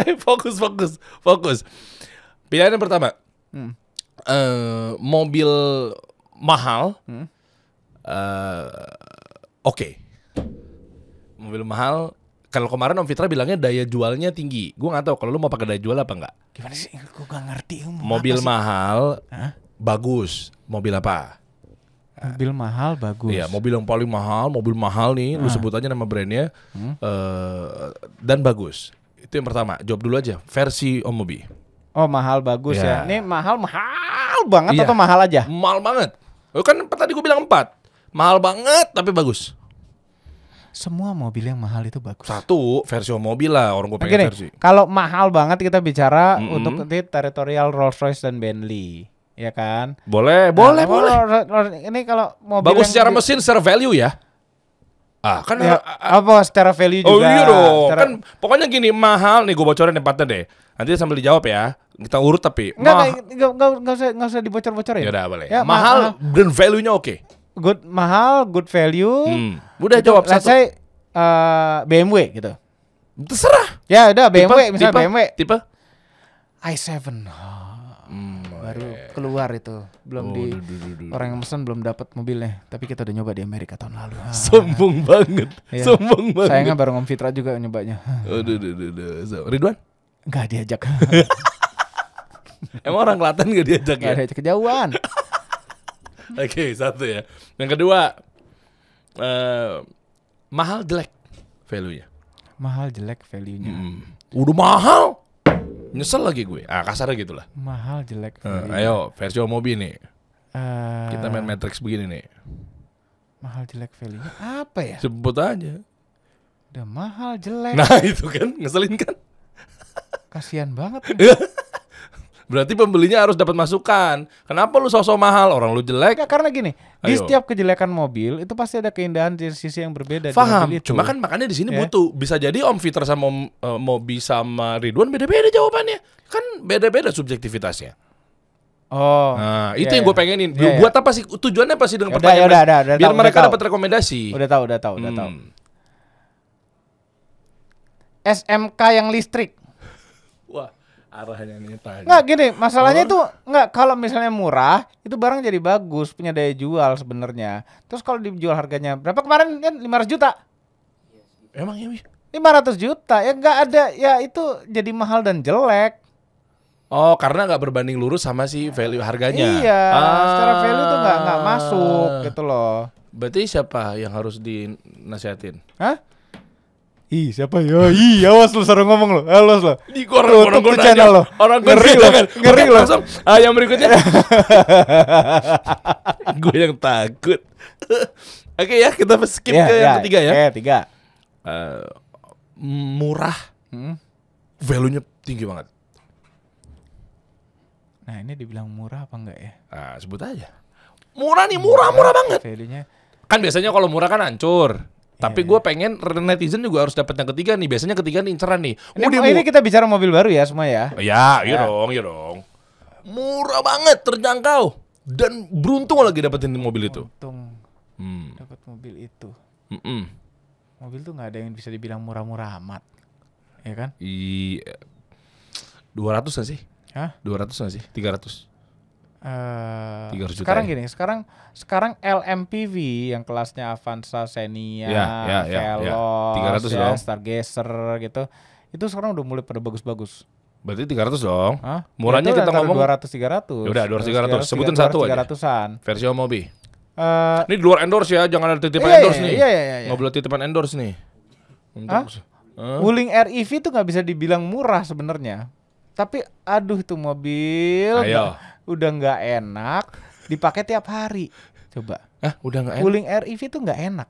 eh, fokus fokus fokus. Pilihan yang pertama. Hmm. Uh, mobil mahal. Hmm. Uh, Oke. Okay. Mobil mahal kalau kemarin Om Fitra bilangnya daya jualnya tinggi. Gue nggak tahu kalau lu mau pakai daya jual apa enggak. Gimana sih? Gue gak ngerti. Um, mobil mahal, Hah? bagus. Mobil apa? Mobil mahal bagus. Iya, mobil yang paling mahal, mobil mahal nih, nah. lu ah. sebut aja nama brandnya, hmm? uh, dan bagus. Itu yang pertama. Jawab dulu aja. Versi Om Mobi. Oh mahal bagus yeah. ya. Iya. Ini mahal mahal banget yeah. atau mahal aja? Mahal banget. Eh, kan tadi gue bilang empat. Mahal banget tapi bagus semua mobil yang mahal itu bagus. Satu, versi mobil lah orang gue nah, pengen Gini, versi. Kalau mahal banget kita bicara mm-hmm. untuk di teritorial Rolls-Royce dan Bentley. Ya kan? Boleh, nah, boleh, boleh. Ini kalau mobil Bagus secara mesin, secara value ya. Ah, kan ya, ah, ah. apa secara value oh, juga. Oh iya dong. Secara... Kan pokoknya gini, mahal nih gue bocorin tempatnya deh. Nanti sambil dijawab ya. Kita urut tapi. Enggak, enggak, enggak, enggak, usah enggak usah dibocor-bocorin. Ya udah boleh. Ya, mahal, mahal dan value-nya oke. Okay good mahal, good value. Hmm. Udah itu, jawab satu. Saya uh, BMW gitu. Terserah. Ya udah BMW tipe, misalnya tipe, BMW. Tipe i7. Hmm, baru yeah. keluar itu. Belum oh, di du, du, du, orang yang pesan belum dapat mobilnya, tapi kita udah nyoba di Amerika tahun lalu. Ah. Sombong banget. ya. Sombong banget. Sayangnya bareng Om Fitra juga nyobanya. oh, duh, duh, duh, duh. So, Ridwan? nggak diajak. Emang orang Klaten nggak diajak ya? diajak kejauhan. Oke, okay, satu ya. Yang kedua, uh, mahal jelek value-nya. Mahal jelek value-nya. Hmm. Udah mahal. Nyesel lagi gue. Ah, kasar gitu lah. Mahal jelek eh, value. Uh, ayo, versi Omobi nih. Uh, Kita main Matrix begini nih. Mahal jelek value-nya apa ya? Sebut aja. Udah mahal jelek. Nah, itu kan ngeselin kan? Kasihan banget. Berarti pembelinya harus dapat masukan. Kenapa lu sosok mahal? Orang lu jelek. Ya, karena gini, Ayo. di setiap kejelekan mobil itu pasti ada keindahan di sisi yang berbeda Faham. di Cuma kan makanya di sini yeah. butuh. Bisa jadi Om Fitra sama Om uh, sama Ridwan beda-beda jawabannya. Kan beda-beda subjektivitasnya. Oh. Nah, ya, itu iya. yang ya. gue pengenin. Iya, Buat apa sih tujuannya pasti sih dengan yaudah, pertanyaan? yaudah, yaudah, biar tahu, mereka dapat rekomendasi. Udah tahu, udah tahu, udah hmm. tahu. SMK yang listrik arahnya nih tanya. Nggak gini, masalahnya itu nggak kalau misalnya murah itu barang jadi bagus punya daya jual sebenarnya. Terus kalau dijual harganya berapa kemarin kan ratus juta? Emang ya? ratus juta ya nggak ada ya itu jadi mahal dan jelek. Oh, karena nggak berbanding lurus sama si value harganya. Iya, ah. secara value itu nggak nggak masuk gitu loh. Berarti siapa yang harus dinasihatin? Hah? Ih siapa yo ya? Ih awas lu seru ngomong lu, eh, awas lu. Di gua orang orang channel lo. Orang ngeri lo, ngeri lo. Langsung, ah yang berikutnya. gue yang takut. Oke ya kita skip ya, ke yang ya. ketiga ya. Yeah, tiga. Uh, murah, hmm? value-nya tinggi banget. Nah ini dibilang murah apa enggak ya? Ah sebut aja. Murah nih, murah, murah, murah banget. Value-nya. Kan biasanya kalau murah kan hancur. Tapi iya, gue iya. pengen netizen juga harus dapat yang ketiga nih. Biasanya ketiga nih inceran nih. Ini, Udah, ini kita bicara mobil baru ya semua ya. Ya, iya ya. dong, iya dong. Murah banget, terjangkau. Dan beruntung lagi dapetin mobil itu. Untung hmm. dapat mobil itu. Mm -mm. Mobil tuh nggak ada yang bisa dibilang murah-murah amat. Ya kan? Iya. 200 gak sih? Hah? 200 gak sih? tiga ratus Uh, sekarang ya? gini, sekarang sekarang LMPV yang kelasnya Avanza, Xenia, ya, yeah, yeah, ya. Veloz, yeah. 300 ya, Stargazer gitu, itu sekarang udah mulai pada bagus-bagus. Berarti 300 dong. Hah? Murahnya ya, kita ngomong 200 300. Ya udah 200 300. 300 sebutin 300, satu 300 aja. 300-an. Versi Omobi. Uh, eh, ini di luar endorse ya, jangan ada titipan iya, iya endorse iya, nih. Iya, iya, iya, iya. Ngobrol titipan endorse nih. Untuk Huh? Wuling REV itu nggak bisa dibilang murah sebenarnya. Tapi aduh itu mobil. Ayo. Gak, udah nggak enak dipakai tiap hari coba ah udah nggak enak cooling air EV itu nggak enak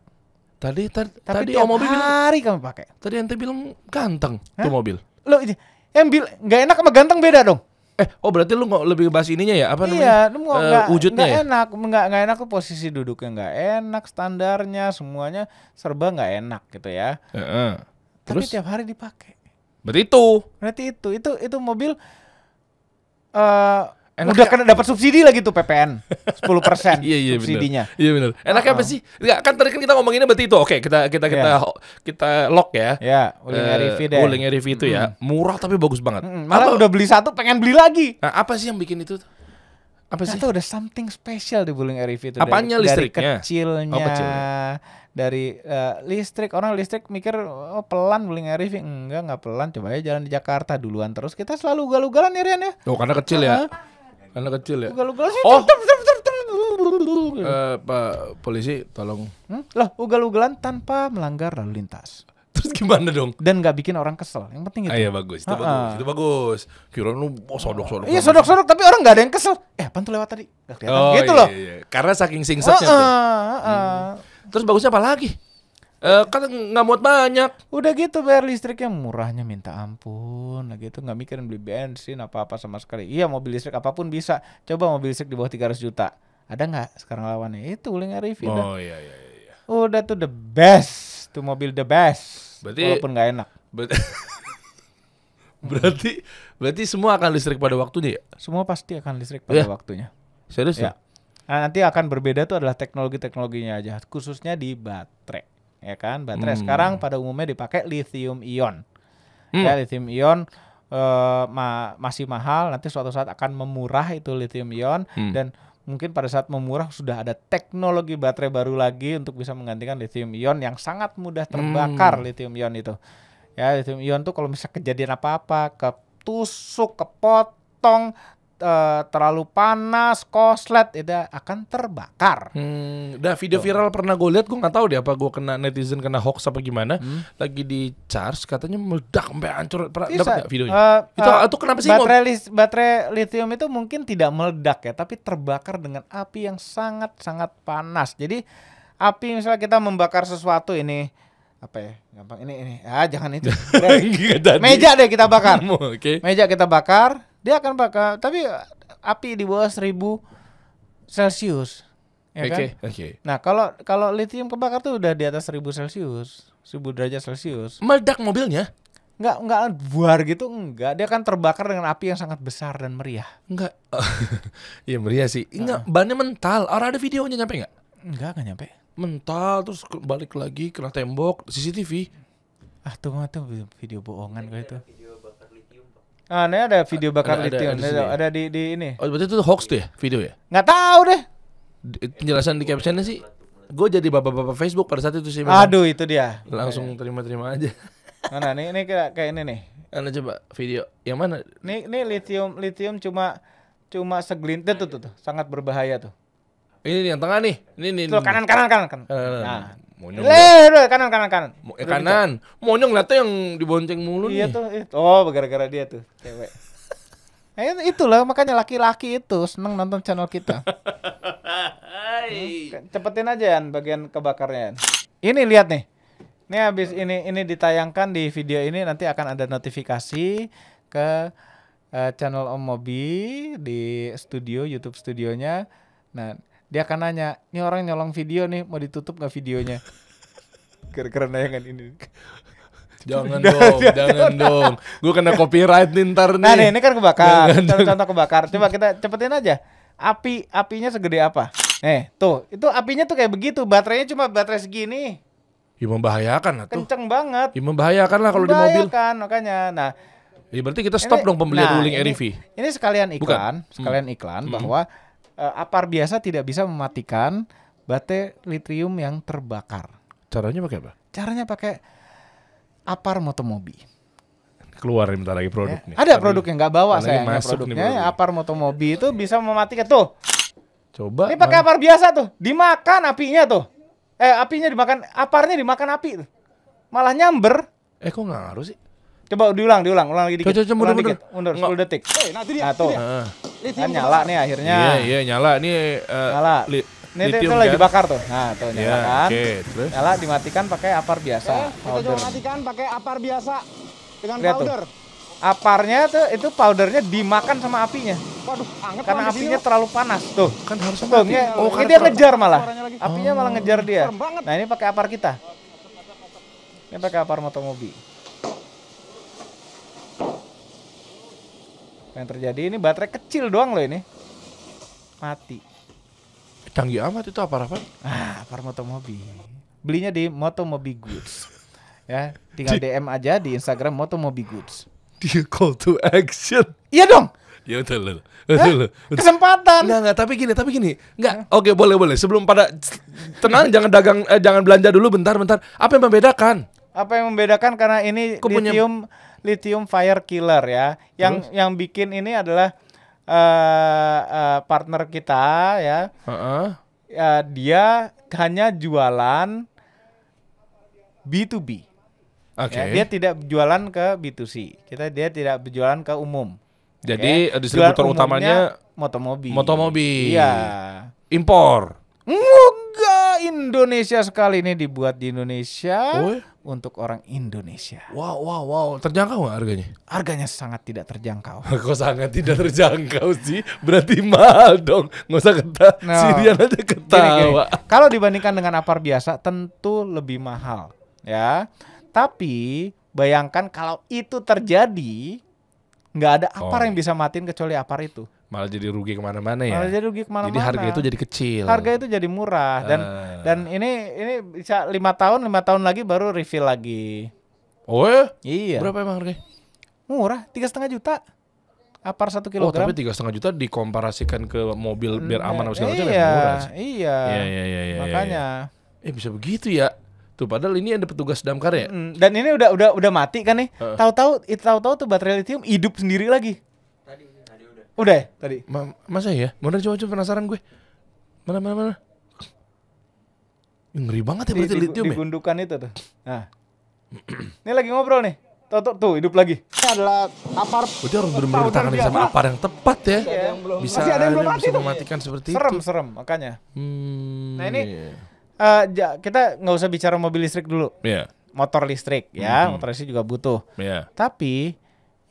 tadi tadi tapi tadi tiap mobil hari kamu pakai tadi ente bilang ganteng Hah? tuh mobil lo iya. yang bil nggak enak sama ganteng beda dong Eh, oh berarti lu nggak lebih bahas ininya ya? Apa iya, namanya? lu mau uh, wujudnya gak ya? enak, nggak nggak enak tuh posisi duduknya nggak enak, standarnya semuanya serba nggak enak gitu ya. Uh -uh. Tapi Terus? tiap hari dipakai. Berarti itu. Berarti itu, itu itu mobil uh, Enak udah kena dapat subsidi lagi tuh PPN 10% iya, iya, subsidinya. Iya, bener. Iya benar. Enaknya uh apa sih? Enggak, kan tadi kan kita ngomonginnya berarti itu. Oke, kita kita kita yeah. kita lock ya. Ya, yeah, uh, review deh. Uling review itu mm ya. Murah tapi bagus banget. Mm Malah apa? udah beli satu pengen beli lagi. Nah, apa sih yang bikin itu? Apa sih? Itu udah something special di buling RV itu. Apanya dari, listriknya? Dari kecilnya. Oh, kecilnya. Dari uh, listrik orang listrik mikir oh, pelan buling RV. enggak enggak pelan coba aja jalan di Jakarta duluan terus kita selalu galu-galan ya Rian ya. Oh karena kecil uh -huh. ya. Anak kecil ya. Ugal-ugal sih. Oh. Uh, Pak polisi tolong. Hmm? Lah ugal-ugalan tanpa melanggar lalu lintas. Terus gimana dong? Dan nggak bikin orang kesel. Yang penting itu. Ah, iya bagus, itu ha -ha. bagus, itu bagus. Kira lu oh, sodok-sodok. Iya sodok-sodok tapi orang nggak ada yang kesel. Eh, apaan tuh lewat tadi? Gak kelihatan. Oh, gitu iya, loh. Iya. iya. Karena saking singsetnya. Uh, uh, uh, hmm. Terus bagusnya apa lagi? Eh kan nggak muat banyak. Udah gitu bayar listriknya murahnya minta ampun. Lagi nah, itu nggak mikirin beli bensin apa-apa sama sekali. Iya mobil listrik apapun bisa. Coba mobil listrik di bawah tiga ratus juta. Ada nggak sekarang lawannya? Itu Uling Arifin. Oh iya, iya, iya iya Udah tuh the best. Tuh mobil the best. Berarti walaupun nggak enak. Berarti berarti berarti semua akan listrik pada waktunya ya? Semua pasti akan listrik iya. pada yeah. waktunya. Serius ya? Iya. Nah, nanti akan berbeda tuh adalah teknologi-teknologinya aja, khususnya di baterai ya kan baterai hmm. sekarang pada umumnya dipakai lithium ion ya, hmm. ya lithium ion uh, ma masih mahal nanti suatu saat akan memurah itu lithium ion hmm. dan mungkin pada saat memurah sudah ada teknologi baterai baru lagi untuk bisa menggantikan lithium ion yang sangat mudah terbakar hmm. lithium ion itu ya lithium ion tuh kalau misalnya kejadian apa-apa ketusuk kepotong uh, terlalu panas, koslet itu akan terbakar. Hmm, dah video Tuh. viral pernah gue lihat gue nggak tahu deh apa gue kena netizen kena hoax apa gimana. Hmm. Lagi di charge katanya meledak sampai hancur. Pernah dapat videonya? Uh, itu eh, itu kenapa sih? Baterai li baterai lithium itu mungkin tidak meledak ya, tapi terbakar dengan api yang sangat-sangat panas. Jadi api misalnya kita membakar sesuatu ini apa ya gampang ini ini ah jangan itu meja deh kita bakar oke okay. meja kita bakar dia akan bakal tapi eh, api di bawah 1000 Celcius ya kan? Oke. Okay. Nah, kalau kalau lithium kebakar tuh udah di atas 1000 Celsius, 1000 derajat Celsius. Meledak mobilnya? Enggak, enggak buar gitu enggak. Dia akan terbakar dengan api yang sangat besar dan meriah. Enggak. Iya meriah sih. Enggak, uh. bannya mental. Orang ah, ada videonya nyampe enggak? Enggak, enggak nyampe. Mental terus balik lagi kena tembok, CCTV. Ah, tunggu tuh video bohongan kayak itu. Ah, ini ada video bakar ada, lithium. Ada, ada, ada, ada di, di ini. Oh, berarti itu hoax tuh ya video ya? Nggak tahu deh. Penjelasan di captionnya sih. Gue jadi bapak-bapak Facebook pada saat itu sih. Memang. Aduh, itu dia. Langsung terima-terima aja. Mana nih? Ini kayak kayak ini nih. Anda coba video yang mana? Nih, nih lithium lithium cuma cuma segelintir tuh, tuh tuh, sangat berbahaya tuh. Ini yang tengah nih. Ini ini Tuh, kanan kanan kanan kanan. Nah, Monyong. Le, eh, eh, eh, kanan kanan kanan. Mo, eh, kanan. Monyong lah tuh yang dibonceng mulu iya nih. Iya tuh. Oh, gara-gara dia tuh cewek. Eh, itulah makanya laki-laki itu seneng nonton channel kita. Nah, cepetin aja Yan bagian kebakarnya. Yan. Ini lihat nih. Ini habis ini ini ditayangkan di video ini nanti akan ada notifikasi ke uh, channel Om Mobi di studio YouTube studionya. Nah, dia akan nanya ini orang nyolong video nih mau ditutup gak videonya keren-keren ini Jangan dong, jangan dong. Gue kena copyright nih ntar nah, nih. Nah nih, ini kan kebakar. Contoh-contoh kebakar. Coba kita cepetin aja. Api, apinya segede apa? Eh, tuh, itu apinya tuh kayak begitu. Baterainya cuma baterai segini. Ya membahayakan lah tuh. Kenceng banget. Ya membahayakan lah kalau di mobil. Membahayakan, makanya. Nah, Ya berarti kita stop ini, dong pembelian nah, Wuling RV. Ini, ini sekalian iklan, Bukan. sekalian hmm. iklan hmm. bahwa hmm uh, apar biasa tidak bisa mematikan baterai litium yang terbakar. Caranya pakai apa? Caranya pakai apar motomobi. Keluar nih bentar lagi produknya. Ya, ada ada yang nggak bawa saya produknya. Ya, apar motomobi itu bisa mematikan tuh. Coba. Ini pakai apar biasa tuh, dimakan apinya tuh. Eh apinya dimakan, aparnya dimakan api Malah nyamber. Eh kok ngaruh sih? Coba diulang, diulang, ulang lagi dikit. Coba, coba, mundur, mundur. Mundur 10 detik. Hey, nah, itu dia. Nah, tuh. Nah. Kan nyala nih akhirnya. Iya, iya nyala. Ini uh, nyala. Li ini itu, kan? lagi bakar tuh. Nah, tuh iya, nyala yeah, kan. Okay, Nyala dimatikan pakai apar biasa. Eh, kita coba matikan pakai apar biasa dengan Lihat powder. Tuh. Aparnya tuh itu powdernya dimakan sama apinya. Waduh, anget Karena apinya terlalu panas tuh. Kan harus tuh, mati. Oh, ini dia ngejar malah. Apinya malah oh, ngejar dia. Nah, ini pakai apar kita. Ini pakai apar motomobil. yang terjadi ini baterai kecil doang loh ini mati canggih amat itu apa apa ah apa motomobi belinya di motomobi goods ya tinggal di, dm aja di instagram motomobi goods dia call to action iya dong Ya betul Betul eh, Kesempatan. Nggak nggak. tapi gini, tapi gini. Enggak. Oke, boleh boleh. Sebelum pada tenang jangan dagang eh, jangan belanja dulu bentar bentar. Apa yang membedakan? Apa yang membedakan karena ini Kupunya... lithium punya lithium fire killer ya. Yang Terus? yang bikin ini adalah uh, uh, partner kita ya. Uh -uh. Uh, dia hanya jualan B2B. Oke. Ya, dia tidak jualan ke B2C. Kita dia tidak berjualan ke umum. Jadi okay? Ya, eh, distributor utamanya motomobil. Motomobil. Iya. Impor. Mm Indonesia sekali ini dibuat di Indonesia oh. untuk orang Indonesia. Wow, wow, wow. Terjangkau nggak harganya? Harganya sangat tidak terjangkau. Kok sangat tidak terjangkau sih? Berarti mahal dong. Nggak usah kata. No. Nah, sirian aja ketawa. Gini, gini. Kalau dibandingkan dengan apar biasa, tentu lebih mahal, ya. Tapi bayangkan kalau itu terjadi, nggak ada apar oh. yang bisa matiin kecuali apar itu malah jadi rugi kemana-mana ya. Malah jadi rugi kemana-mana. Jadi harga itu jadi kecil. Harga itu jadi murah dan uh. dan ini ini bisa lima tahun lima tahun lagi baru refill lagi. Oh ya? Iya. Berapa emang harganya? Murah, tiga setengah juta. Apar satu kilogram. Oh tapi tiga setengah juta dikomparasikan ke mobil biar aman apa segala iya, macam iya, murah. Sih. Iya. iya. Iya iya iya. iya Makanya. Iya. Eh bisa begitu ya. Tuh padahal ini ada petugas damkar ya. Mm, dan ini udah udah udah mati kan nih. Uh. Tahu-tahu itu tahu-tahu tuh baterai lithium hidup sendiri lagi. Udah ya tadi? Ma masa ya? Bener coba-coba penasaran gue. Mana mana mana? Ngeri banget ya di, berarti di, litium di, ya? gundukan itu tuh. Nah. ini lagi ngobrol nih. Tuh, tuh tuh hidup lagi. Ini adalah apar. Berarti harus benar-benar tangan sama apar yang tepat ya. Iya. Bisa Masih ada yang belum mati bisa mematikan itu. seperti serem, itu. Serem, serem makanya. Hmm, nah ini iya. uh, ja, kita nggak usah bicara mobil listrik dulu. Iya. Yeah. Motor listrik ya, mm -hmm. motor listrik juga butuh. Iya. Yeah. Tapi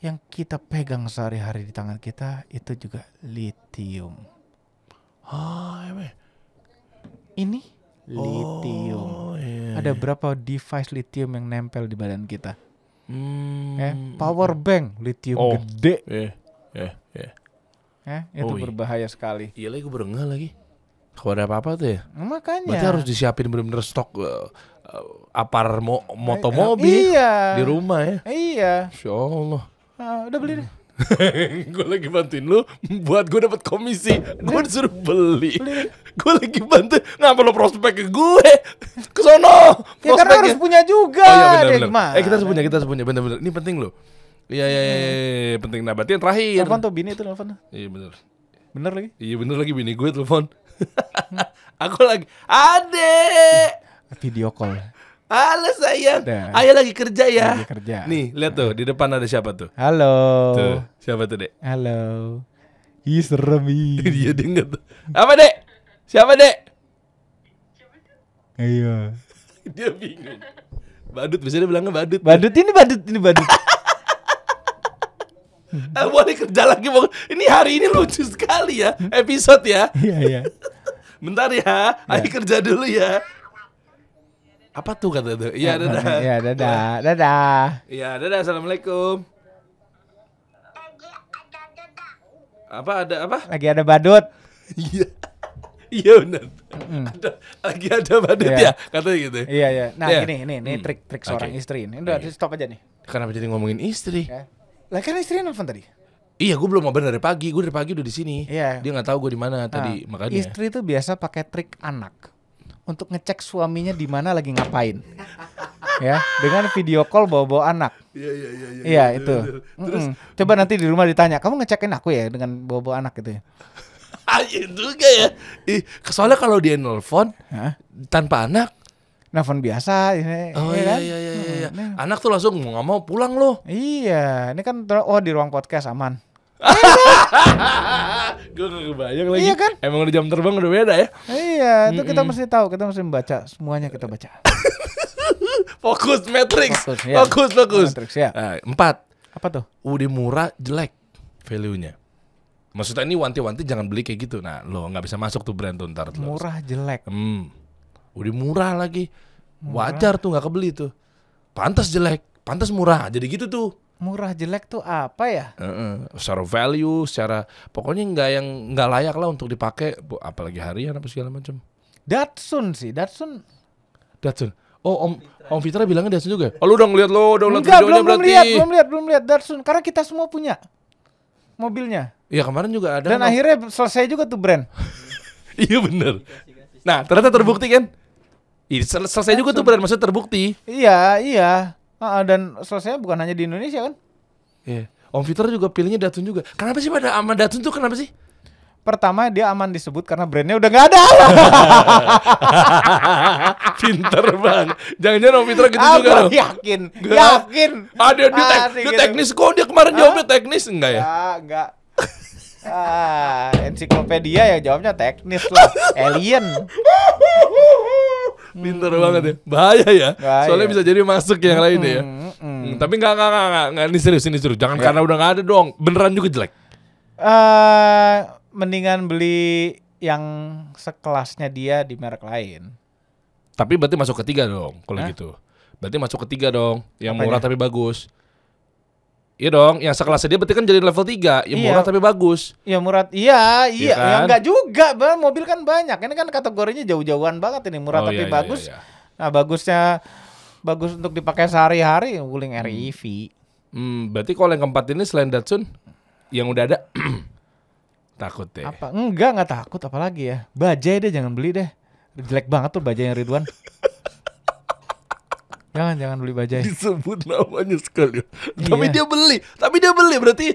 yang kita pegang sehari-hari di tangan kita itu juga litium. Ah, ya, ini litium. Oh, iya, iya. Ada berapa device litium yang nempel di badan kita? Hmm. Eh, power bank litium oh, gede. Iya, iya, iya. Eh, itu oh, iya. berbahaya sekali. Iya lagi gue lagi. Kalau ada apa-apa tuh ya. Makanya. Berarti harus disiapin bener-bener stok uh, uh, apar mo eh, moto mobil uh, iya. di rumah ya. Iya. Insya Allah. Uh, udah beli deh. gue lagi bantuin lu buat gue dapat komisi gue disuruh beli, gue lagi bantu ngapa lo prospek ke gue ke sono ya karena harus punya juga oh, iya, bener, ya, bener. eh kita harus punya kita harus punya bener-bener ini penting lo iya iya iya, iya iya iya penting nah berarti yang terakhir telepon tuh bini itu telepon iya bener bener lagi iya bener lagi bini gue telepon aku lagi ade video call Halo sayang, Udah. ayah lagi kerja ya. Lagi kerja. Nih, lihat tuh nah. di depan ada siapa tuh? Halo. Tuh, siapa tuh, Dek? Halo. Ih, serem Iya, Dia denger tuh. Apa, Dek? Siapa, Dek? Ayo. Iya. dia bingung. Badut, biasanya bilangnya badut. Badut ini badut, ini badut. Eh, boleh kerja lagi, Bang. Ini hari ini lucu sekali ya, episode ya. Iya, iya. Bentar ya, ya. ayo iya. kerja dulu ya apa tuh kata tuh? Iya, iya dadah. Iya dadah. Dadah. Iya dadah. Assalamualaikum. Apa ada apa? Lagi ada badut. Iya. Iya benar. Mm. lagi ada badut yeah. ya katanya gitu. Iya yeah, iya. Yeah. Nah yeah. gini ini ini hmm. trik trik seorang okay. istri ini. Udah okay. Iya. stop aja nih. Kenapa jadi ngomongin istri? Ya. Lah kan istri nelfon tadi. Iya, gue belum mabar dari pagi. Gue dari pagi udah di sini. Iya. Dia nggak tahu gue di mana nah, tadi, makanya. Istri itu biasa pakai trik anak untuk ngecek suaminya di mana lagi ngapain. ya, dengan video call bawa-bawa anak. Iya, iya, iya. Iya, Iya, itu. Ya, ya. Terus mm -mm. coba nanti di rumah ditanya, "Kamu ngecekin aku ya dengan bawa-bawa anak gitu ya?" Ayo iya juga ya. Ih, soalnya kalau dia nelfon Hah? tanpa anak, nelfon biasa ini oh, iya, iya kan? iya, iya, iya. Hmm, anak tuh langsung nggak mau pulang loh iya ini kan oh di ruang podcast aman Iya kan? gue gak kebayang lagi. Iya kan? Emang udah jam terbang udah beda ya? Iya, itu mm -mm. kita mesti tahu, kita mesti membaca semuanya kita baca. fokus Matrix. Fokus, ya. fokus, fokus. Matrix ya. Nah, empat. Apa tuh? Udah murah jelek value-nya. Maksudnya ini wanti-wanti jangan beli kayak gitu. Nah, lo nggak bisa masuk tuh brand tuh ntar. Murah jelek. Hmm. Udah murah lagi. Murah. Wajar tuh nggak kebeli tuh. Pantas jelek, pantas murah. Jadi gitu tuh murah jelek tuh apa ya? Uh, uh, secara value, secara pokoknya nggak yang nggak layak lah untuk dipakai, apalagi harian apa segala macam. Datsun sih, Datsun. Datsun. Oh Om Om Fitra bilangnya Datsun juga. Ya? Oh lu udah ngeliat lo, udah ngeliat Enggak, videonya belum, berarti. Belum lihat, belum lihat, belum lihat Datsun. Karena kita semua punya mobilnya. Iya kemarin juga ada. Dan akhirnya selesai juga tuh brand. iya bener. Nah ternyata terbukti kan. Iya Selesai Datsun. juga tuh brand, maksudnya terbukti. Iya, iya. Uh, dan selesai bukan hanya di Indonesia kan? Iya. Yeah. Om Fitro juga pilihnya Datun juga. Kenapa sih pada aman Datun tuh kenapa sih? Pertama dia aman disebut karena brandnya udah nggak ada. Pinter banget. Jangan-jangan Om Fitro gitu Apa juga dong. Yakin, gak. yakin. Ada di, dia, tek, ah, gitu. teknis kok dia kemarin ah? jawabnya teknis enggak ya? Enggak, enggak. Ah, ensiklopedia ya jawabnya teknis lah. Alien. Pinter hmm. banget ya. Hmm. Bahaya ya. Bahaya. Soalnya bisa jadi masuk yang hmm. lain ya. Hmm. Hmm. hmm. hmm tapi nggak nggak nggak nggak ini serius ini serius. Jangan ya. karena udah nggak ada dong. Beneran juga jelek. uh, mendingan beli yang sekelasnya dia di merek lain. Tapi berarti masuk ketiga dong kalau gitu. Berarti masuk ketiga dong. Yang Apanya? murah tapi bagus. Iya dong, yang sekelas dia berarti kan jadi level 3 Yang iya. murah tapi bagus Iya murah, iya, iya, iya kan? ya, enggak juga bang, mobil kan banyak Ini kan kategorinya jauh-jauhan banget ini, murah oh, tapi iya, iya bagus iya, iya. Nah bagusnya, bagus untuk dipakai sehari-hari, guling hmm. rev. Hmm, berarti kalau yang keempat ini selain Datsun, yang udah ada takut deh. Apa? Enggak, enggak takut apalagi ya. Bajai deh jangan beli deh. Jelek banget tuh bajai yang Ridwan. Jangan jangan beli bajai. Disebut namanya sekali. Iya. Tapi dia beli. Tapi dia beli berarti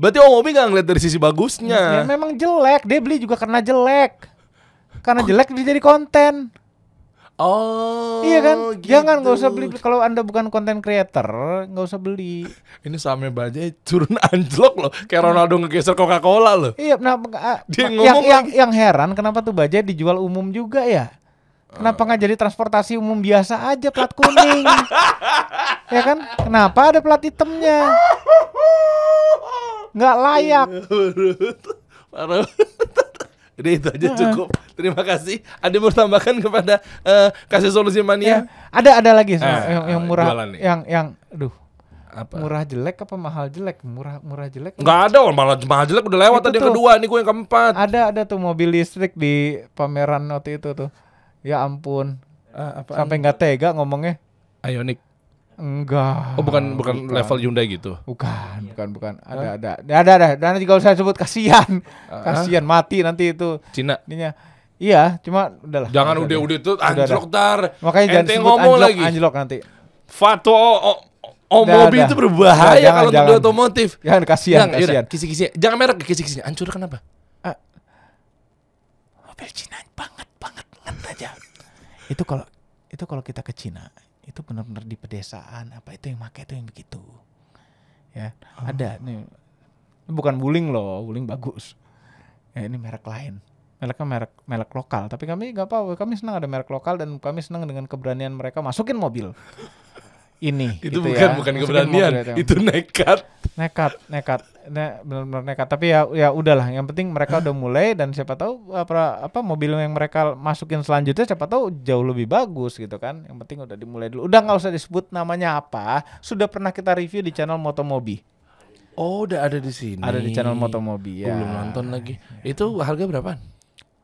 berarti Om Omi gak ngeliat dari sisi bagusnya. Ya, ya, memang jelek. Dia beli juga karena jelek. Karena jelek dia jadi konten. Oh, iya kan? Gitu. Jangan nggak usah beli kalau anda bukan konten creator, nggak usah beli. Ini sampe bajai turun anjlok loh, kayak Ronaldo ngegeser Coca Cola loh. Iya, nah dia yang, yang, yang, yang heran kenapa tuh bajai dijual umum juga ya? Kenapa nggak jadi transportasi umum biasa aja plat kuning? ya kan? Kenapa ada plat hitamnya? Nggak layak. Jadi itu aja cukup. Terima kasih. Ada yang tambahkan kepada uh, kasih solusi mania? Ya, ada ada lagi eh, yang, yang ah, murah, yang yang, aduh apa? Murah jelek apa mahal jelek? Murah murah jelek. Enggak ada, malah mahal jelek udah lewat itu tadi yang kedua, ini gue yang keempat. Ada ada tuh mobil listrik di pameran waktu itu tuh. Ya ampun. Uh, Sampai nggak tega ngomongnya. Ionic. Enggak. Oh bukan bukan, Ika. level Hyundai gitu. Bukan, iya. bukan bukan. Ada huh? ada. Ya, ada ada. Dan nanti kalau saya sebut kasihan. Uh, kasihan mati nanti itu. Cina. Ininya. Iya, cuma udahlah. Jangan udah udah itu anjlok tar. Makanya jangan ngomong anjlok, lagi. Anjlok nanti. Fato oh, Om Bobby itu berbahaya nah, kalau untuk otomotif. Jangan kasihan, kasihan. Kisi-kisi. Jangan merek kisi kisinya Ancur kenapa? Ah. Mobil Cina aja. itu kalau itu kalau kita ke Cina itu benar-benar di pedesaan apa itu yang pakai itu yang begitu. Ya oh. ada nih bukan buling loh, buling bagus. Ya, ini merek lain. Mereknya merek merek lokal, tapi kami nggak apa-apa. Kami senang ada merek lokal dan kami senang dengan keberanian mereka masukin mobil ini itu gitu bukan ya. bukan keberanian itu nekat nekat nekat ne, benar-benar nekat tapi ya ya udahlah yang penting mereka udah mulai dan siapa tahu apa eh, apa mobil yang mereka masukin selanjutnya siapa tahu jauh lebih bagus gitu kan yang penting udah dimulai dulu udah nggak usah disebut namanya apa sudah pernah kita review di channel Motomobi oh udah ada di sini ada di channel Motomobi ya belum nonton lagi itu harga berapa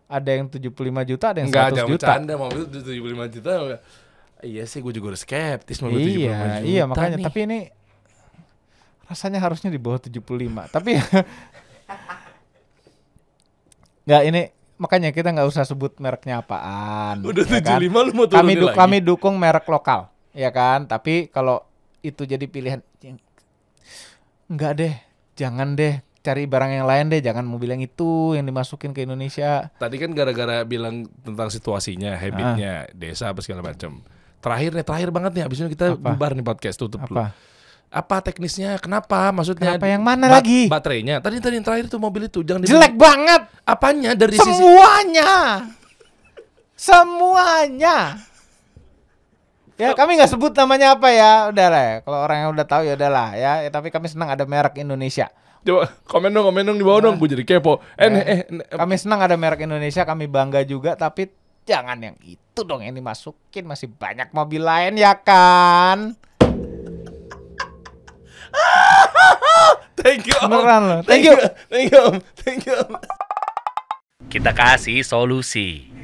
ada yang 75 juta ada yang Enggak, 100 juta Enggak, jangan bercanda mobil 75 juta Iya sih, gue juga udah skeptis mau iya, puluh juta Iya, makanya. Nih. Tapi ini rasanya harusnya di bawah tujuh puluh lima. tapi nggak ini makanya kita nggak usah sebut mereknya apaan. Udah ya 75 kan? lu mau kami du lagi. kami dukung merek lokal, ya kan? Tapi kalau itu jadi pilihan nggak deh, jangan deh cari barang yang lain deh, jangan mau bilang itu yang dimasukin ke Indonesia. Tadi kan gara-gara bilang tentang situasinya, habitnya, ah. desa apa segala macam Terakhir nih, terakhir banget nih abis ini kita Apa? bubar nih podcast tutup Apa? Apa teknisnya? Kenapa? Maksudnya apa yang mana ba lagi? Baterainya. Tadi tadi yang terakhir tuh mobil itu jangan Jelek dibilang. banget. Apanya dari Semuanya. sisi Semuanya. Semuanya. Ya kami nggak sebut namanya apa ya, udah lah. Ya. Kalau orang yang udah tahu ya udahlah ya. ya. Tapi kami senang ada merek Indonesia. Coba komen dong, komen dong di bawah nah. dong. Gue jadi kepo. Eh, ya. eh, eh, eh, kami senang ada merek Indonesia, kami bangga juga. Tapi Jangan yang itu dong yang dimasukin. Masih banyak mobil lain ya kan? Thank you om. Beneran loh. Thank you. Thank you Thank you Kita kasih solusi.